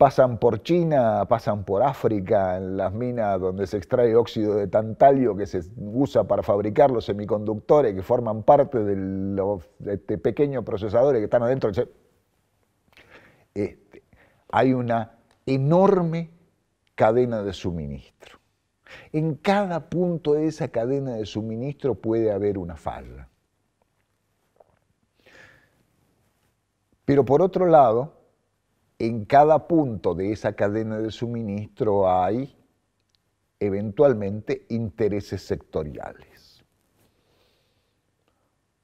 pasan por China, pasan por África, en las minas donde se extrae óxido de tantalio que se usa para fabricar los semiconductores que forman parte de los este pequeños procesadores que están adentro. Este, hay una enorme cadena de suministro. En cada punto de esa cadena de suministro puede haber una falla. Pero por otro lado, en cada punto de esa cadena de suministro hay eventualmente intereses sectoriales.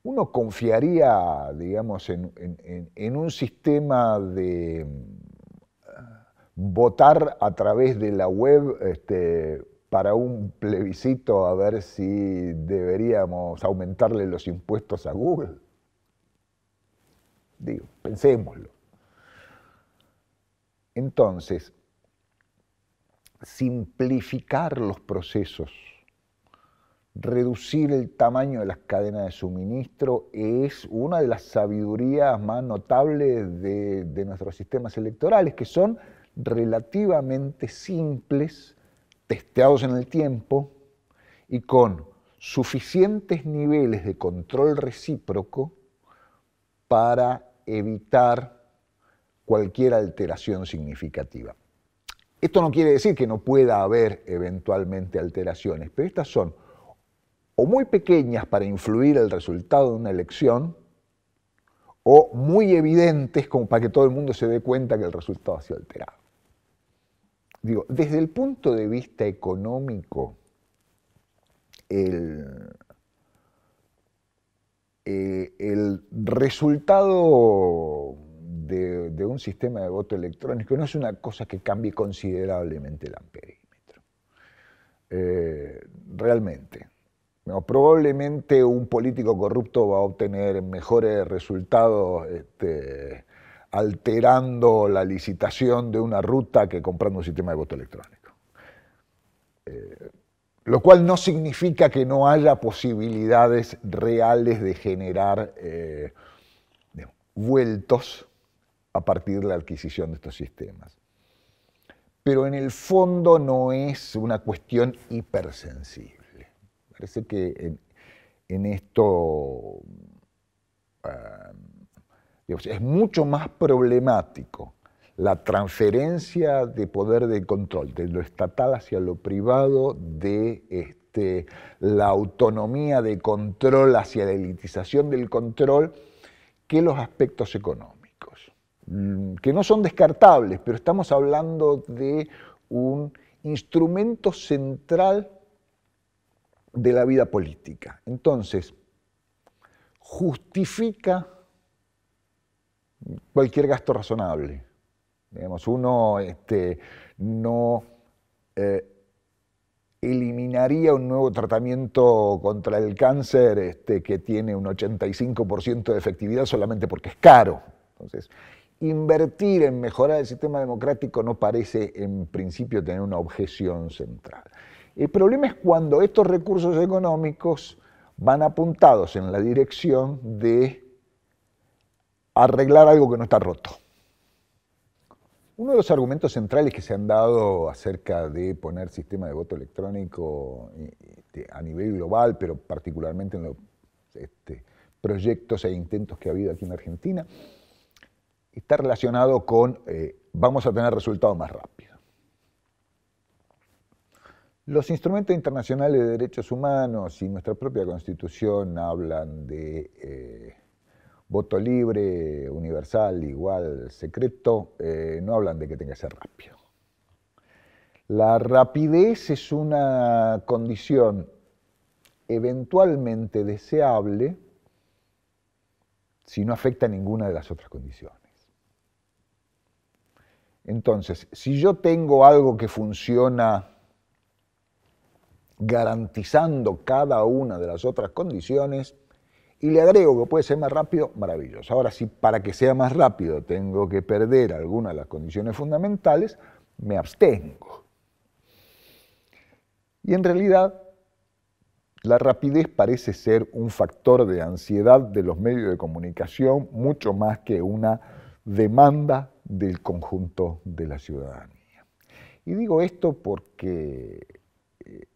Uno confiaría, digamos, en, un sistema de mm, votar a través de la web este, para un plebiscito a ver si deberíamos aumentarle los impuestos a Google. Digo, pensémoslo. Entonces, simplificar los procesos, reducir el tamaño de las cadenas de suministro es una de las sabidurías más notables de, nuestros sistemas electorales, que son relativamente simples, testeados en el tiempo y con suficientes niveles de control recíproco para evitar cualquier alteración significativa. Esto no quiere decir que no pueda haber eventualmente alteraciones, pero estas son o muy pequeñas para influir el resultado de una elección, o muy evidentes como para que todo el mundo se dé cuenta que el resultado ha sido alterado. Digo, desde el punto de vista económico, el, eh, el resultado de, un sistema de voto electrónico no es una cosa que cambie considerablemente el amperímetro. Eh, realmente. probablemente un político corrupto va a obtener mejores resultados este, alterando la licitación de una ruta que comprando un sistema de voto electrónico. Eh, lo cual no significa que no haya posibilidades reales de generar eh, vueltos a partir de la adquisición de estos sistemas. Pero en el fondo no es una cuestión hipersensible. Parece que en, esto ah, es mucho más problemático la transferencia de poder de control de lo estatal hacia lo privado, de este, la autonomía de control hacia la elitización del control, que los aspectos económicos. Mm, que no son descartables, pero estamos hablando de un instrumento central de la vida política. Entonces, justifica cualquier gasto razonable. Digamos, uno este, no eh, eliminaría un nuevo tratamiento contra el cáncer este, que tiene un 85% de efectividad solamente porque es caro. Entonces, invertir en mejorar el sistema democrático no parece en principio tener una objeción central. El problema es cuando estos recursos económicos van apuntados en la dirección de arreglar algo que no está roto. Uno de los argumentos centrales que se han dado acerca de poner sistema de voto electrónico eh, este, a nivel global, pero particularmente en los este, proyectos e intentos que ha habido aquí en Argentina, está relacionado con eh, vamos a tener resultados más rápidos. Los instrumentos internacionales de derechos humanos y nuestra propia constitución hablan de eh, voto libre, universal, igual, secreto, eh, no hablan de que tenga que ser rápido. La rapidez es una condición eventualmente deseable si no afecta a ninguna de las otras condiciones. Entonces, si yo tengo algo que funciona garantizando cada una de las otras condiciones y le agrego que puede ser más rápido, maravilloso. Ahora, si para que sea más rápido tengo que perder alguna de las condiciones fundamentales, me abstengo. Y en realidad, la rapidez parece ser un factor de ansiedad de los medios de comunicación mucho más que una demanda del conjunto de la ciudadanía. Y digo esto porque eh,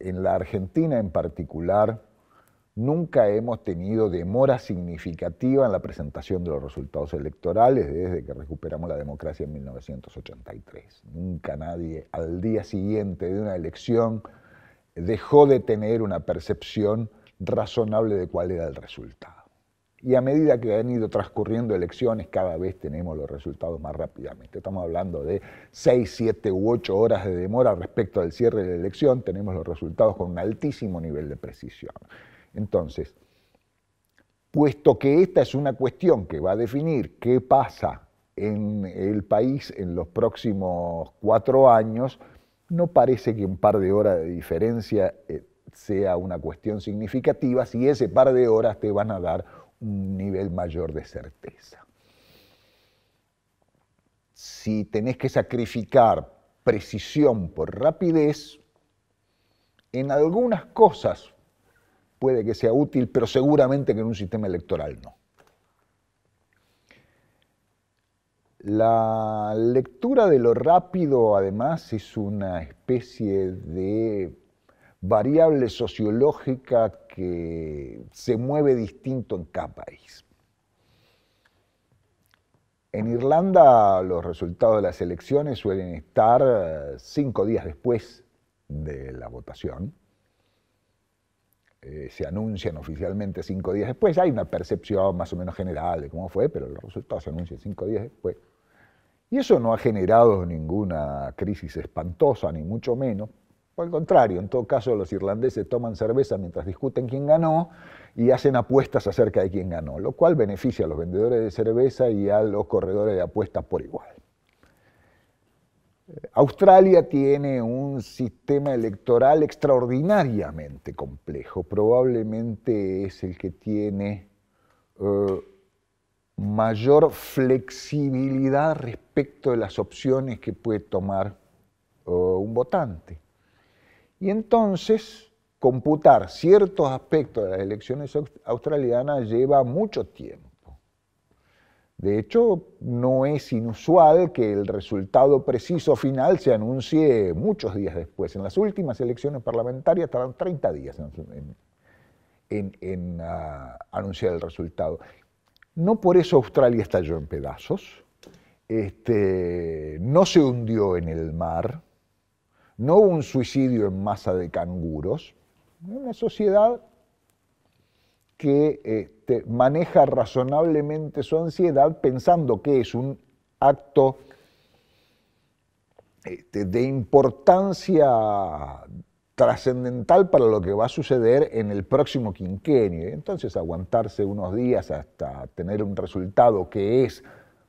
en la Argentina en particular nunca hemos tenido demora significativa en la presentación de los resultados electorales desde que recuperamos la democracia en 1983. Nunca nadie al día siguiente de una elección dejó de tener una percepción razonable de cuál era el resultado. Y a medida que han ido transcurriendo elecciones, cada vez tenemos los resultados más rápidamente. Estamos hablando de 6, 7 u 8 horas de demora respecto al cierre de la elección, tenemos los resultados con un altísimo nivel de precisión. Entonces, puesto que esta es una cuestión que va a definir qué pasa en el país en los próximos cuatro años, no parece que un par de horas de diferencia eh, sea una cuestión significativa si ese par de horas te van a dar un nivel mayor de certeza. Si tenés que sacrificar precisión por rapidez, en algunas cosas puede que sea útil, pero seguramente que en un sistema electoral no. La lectura de lo rápido, además, es una especie de variable sociológica que se mueve distinto en cada país. En Irlanda los resultados de las elecciones suelen estar eh, cinco días después de la votación. Eh, se anuncian oficialmente cinco días después. Hay una percepción más o menos general de cómo fue, pero los resultados se anuncian cinco días después. Y eso no ha generado ninguna crisis espantosa, ni mucho menos. Por el contrario, en todo caso los irlandeses toman cerveza mientras discuten quién ganó y hacen apuestas acerca de quién ganó, lo cual beneficia a los vendedores de cerveza y a los corredores de apuestas por igual. Australia tiene un sistema electoral extraordinariamente complejo, probablemente es el que tiene eh, mayor flexibilidad respecto de las opciones que puede tomar eh, un votante y entonces computar ciertos aspectos de las elecciones australianas lleva mucho tiempo. De hecho, no es inusual que el resultado preciso final se anuncie muchos días después. En las últimas elecciones parlamentarias tardaron 30 días en, ah, anunciar el resultado. No por eso Australia estalló en pedazos, este, no se hundió en el mar, no un suicidio en masa de canguros, una sociedad que este, maneja razonablemente su ansiedad pensando que es un acto este, de importancia trascendental para lo que va a suceder en el próximo quinquenio. Entonces aguantarse unos días hasta tener un resultado que es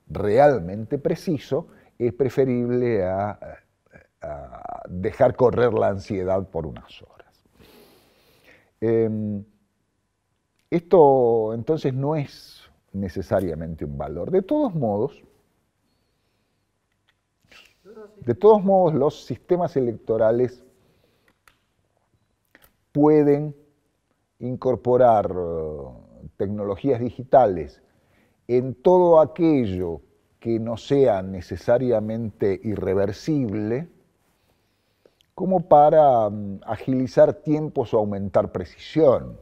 realmente preciso es preferible a dejar correr la ansiedad por unas horas. Em, esto entonces no es necesariamente un valor. De todos modos, de todos modos, los sistemas electorales pueden incorporar eh, tecnologías digitales en todo aquello que no sea necesariamente irreversible como para mm, agilizar tiempos o aumentar precisión.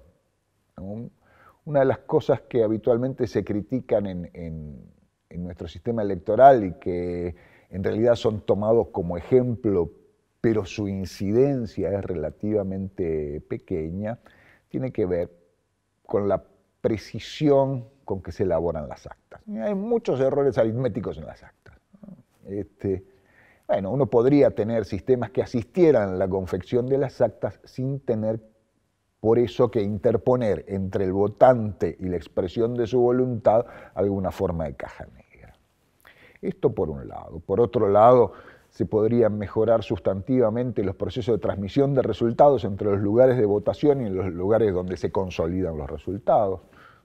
Una de las cosas que habitualmente se critican en, nuestro sistema electoral y que en realidad son tomados como ejemplo, pero su incidencia es relativamente pequeña, tiene que ver con la precisión con que se elaboran las actas. Hay muchos errores aritméticos en las actas. Este, bueno, uno podría tener sistemas que asistieran a la confección de las actas sin tener por eso que interponer entre el votante y la expresión de su voluntad alguna forma de caja negra. Esto por un lado. Por otro lado, se podrían mejorar sustantivamente los procesos de transmisión de resultados entre los lugares de votación y los lugares donde se consolidan los resultados,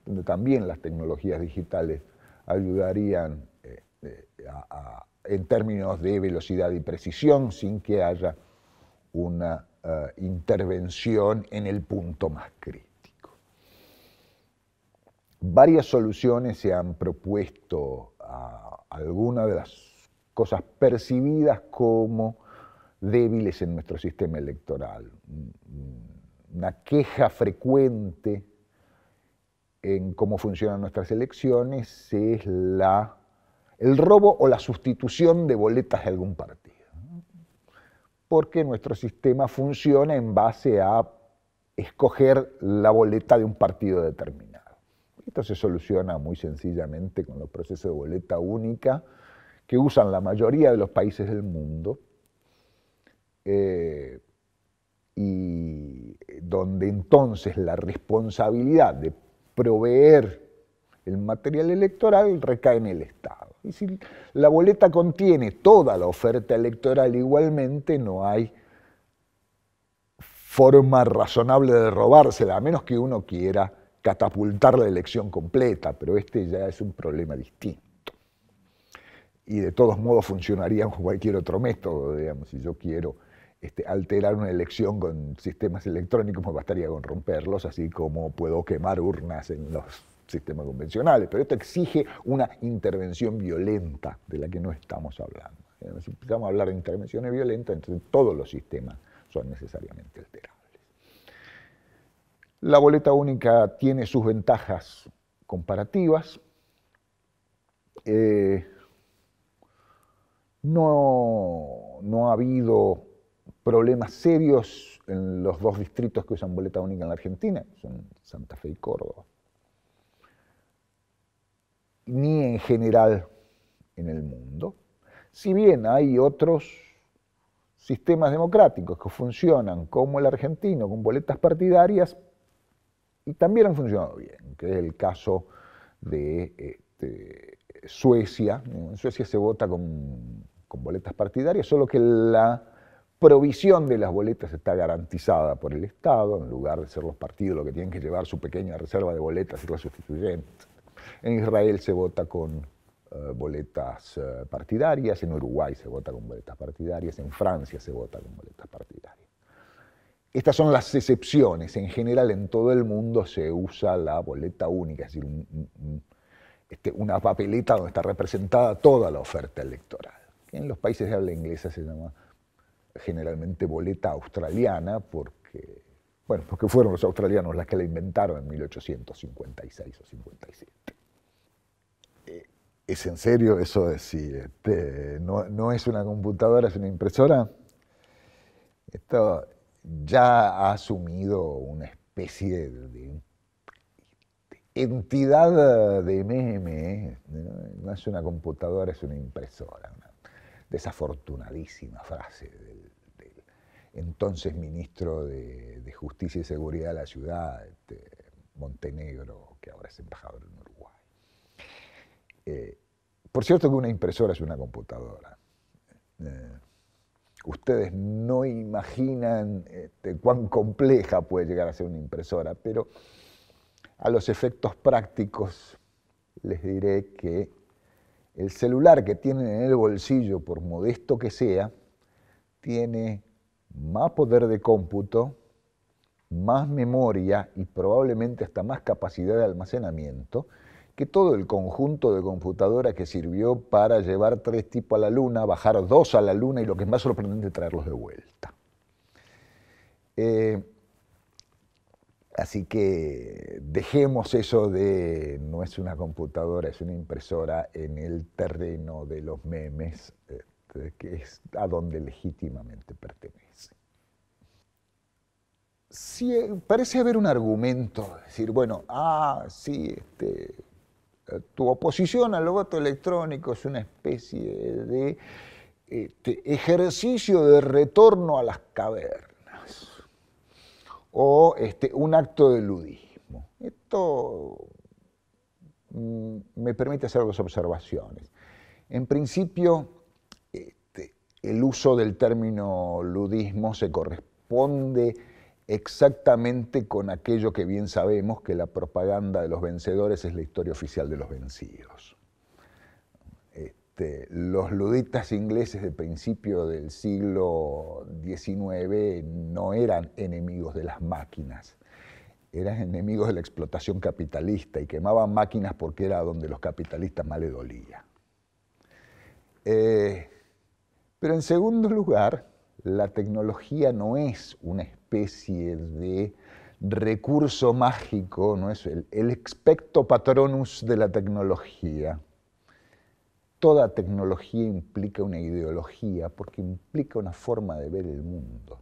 donde también las tecnologías digitales ayudarían eh, eh, a en términos de velocidad y precisión sin que haya una eh, intervención en el punto más crítico. Varias soluciones se han propuesto a algunas de las cosas percibidas como débiles en nuestro sistema electoral. Una queja frecuente en cómo funcionan nuestras elecciones es la el robo o la sustitución de boletas de algún partido. Porque nuestro sistema funciona en base a escoger la boleta de un partido determinado. Esto se soluciona muy sencillamente con los procesos de boleta única que usan la mayoría de los países del mundo eh, y donde entonces la responsabilidad de proveer el material electoral recae en el Estado. Y si la boleta contiene toda la oferta electoral igualmente, no hay forma razonable de robársela, a menos que uno quiera catapultar la elección completa, pero este ya es un problema distinto. Y de todos modos funcionaría con cualquier otro método, digamos, si yo quiero este, alterar una elección con sistemas electrónicos, me pues bastaría con romperlos, así como puedo quemar urnas en los sistemas convencionales, pero esto exige una intervención violenta de la que no estamos hablando. Eh, si empezamos a hablar de intervenciones violentas, entonces todos los sistemas son necesariamente alterables. La boleta única tiene sus ventajas comparativas. Eh, no, no ha habido problemas serios en los dos distritos que usan boleta única en la Argentina, son Santa Fe y Córdoba ni en general en el mundo, si bien hay otros sistemas democráticos que funcionan como el argentino, con boletas partidarias, y también han funcionado bien, que es el caso de este, Suecia. En Suecia se vota con, con boletas partidarias, solo que la provisión de las boletas está garantizada por el Estado, en lugar de ser los partidos los que tienen que llevar su pequeña reserva de boletas y la sustituyentes, en Israel se vota con eh, boletas eh, partidarias, en Uruguay se vota con boletas partidarias, en Francia se vota con boletas partidarias. Estas son las excepciones. En general, en todo el mundo se usa la boleta única, es decir, este, una papeleta donde está representada toda la oferta electoral. En los países de habla inglesa se llama generalmente boleta australiana porque, bueno, porque fueron los australianos las que la inventaron en 1856 o 57. ¿Es en serio eso de este, no, es una computadora, es una impresora? Esto ya ha asumido una especie de entidad de meme. ¿eh? ¿no? es una computadora, es una impresora. Una desafortunadísima frase del, entonces ministro de, Justicia y Seguridad de la ciudad, este, Montenegro, que ahora es embajador en Uruguay. Eh, por cierto que una impresora es una computadora. Eh, ustedes no imaginan este, cuán compleja puede llegar a ser una impresora, pero a los efectos prácticos les diré que el celular que tienen en el bolsillo, por modesto que sea, tiene más poder de cómputo, más memoria y probablemente hasta más capacidad de almacenamiento que todo el conjunto de computadoras que sirvió para llevar tres tipos a la Luna, bajar dos a la Luna y lo que es más sorprendente, traerlos de vuelta. Eh, así que dejemos eso de no es una computadora, es una impresora en el terreno de los memes, este, que es a donde legítimamente pertenece. si parece haber un argumento, decir, bueno, ah, sí, este, tu oposición al voto electrónico es una especie de este, ejercicio de retorno a las cavernas o este, un acto de ludismo. Esto mm, me permite hacer dos observaciones. En principio, este, el uso del término ludismo se corresponde exactamente con aquello que bien sabemos que la propaganda de los vencedores es la historia oficial de los vencidos. Este, los luditas ingleses de principio del siglo XIX no eran enemigos de las máquinas, eran enemigos de la explotación capitalista y quemaban máquinas porque era donde los capitalistas más le dolía. Eh, pero en segundo lugar, la tecnología no es un especie especie de recurso mágico, ¿no? es el, el expecto patronus de la tecnología. Toda tecnología implica una ideología porque implica una forma de ver el mundo.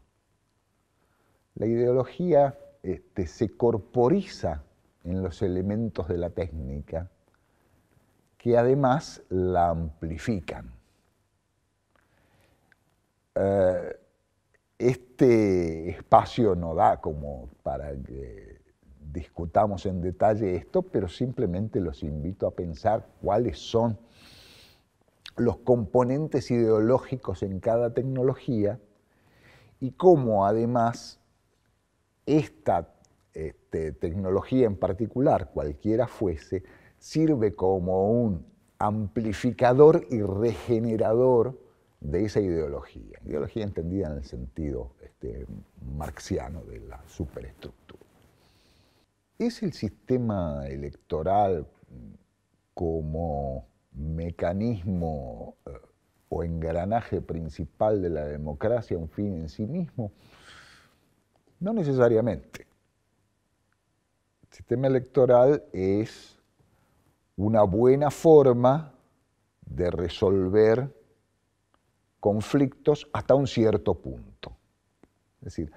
La ideología este, se corporiza en los elementos de la técnica que además la amplifican. Eh, espacio no da como para que discutamos en detalle esto, pero simplemente los invito a pensar cuáles son los componentes ideológicos en cada tecnología y cómo además esta este, tecnología en particular, cualquiera fuese, sirve como un amplificador y regenerador de esa ideología, ideología entendida en el sentido este, marxiano de la superestructura. ¿Es el sistema electoral como mecanismo eh, o engranaje principal de la democracia un fin en sí mismo? No necesariamente. El sistema electoral es una buena forma de resolver conflictos hasta un cierto punto. Es decir,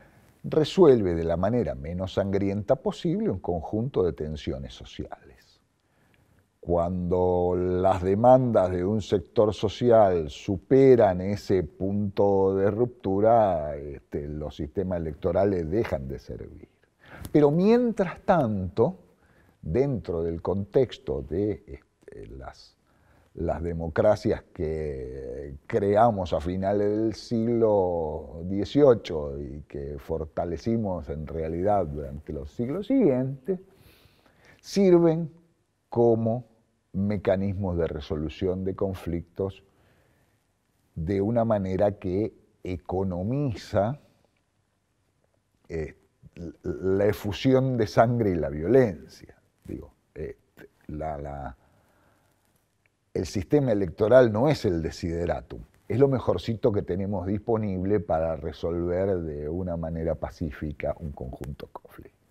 resuelve de la manera menos sangrienta posible un conjunto de tensiones sociales. Cuando las demandas de un sector social superan ese punto de ruptura, este, los sistemas electorales dejan de servir. Pero mientras tanto, dentro del contexto de este, las las democracias que creamos a finales del siglo XVIII y que fortalecimos en realidad durante los siglos siguientes, sirven como mecanismos de resolución de conflictos de una manera que economiza eh, la efusión de sangre y la violencia. Digo, eh, la el sistema electoral no es el desideratum, es lo mejorcito que tenemos disponible para resolver de una manera pacífica un conjunto de conflictos.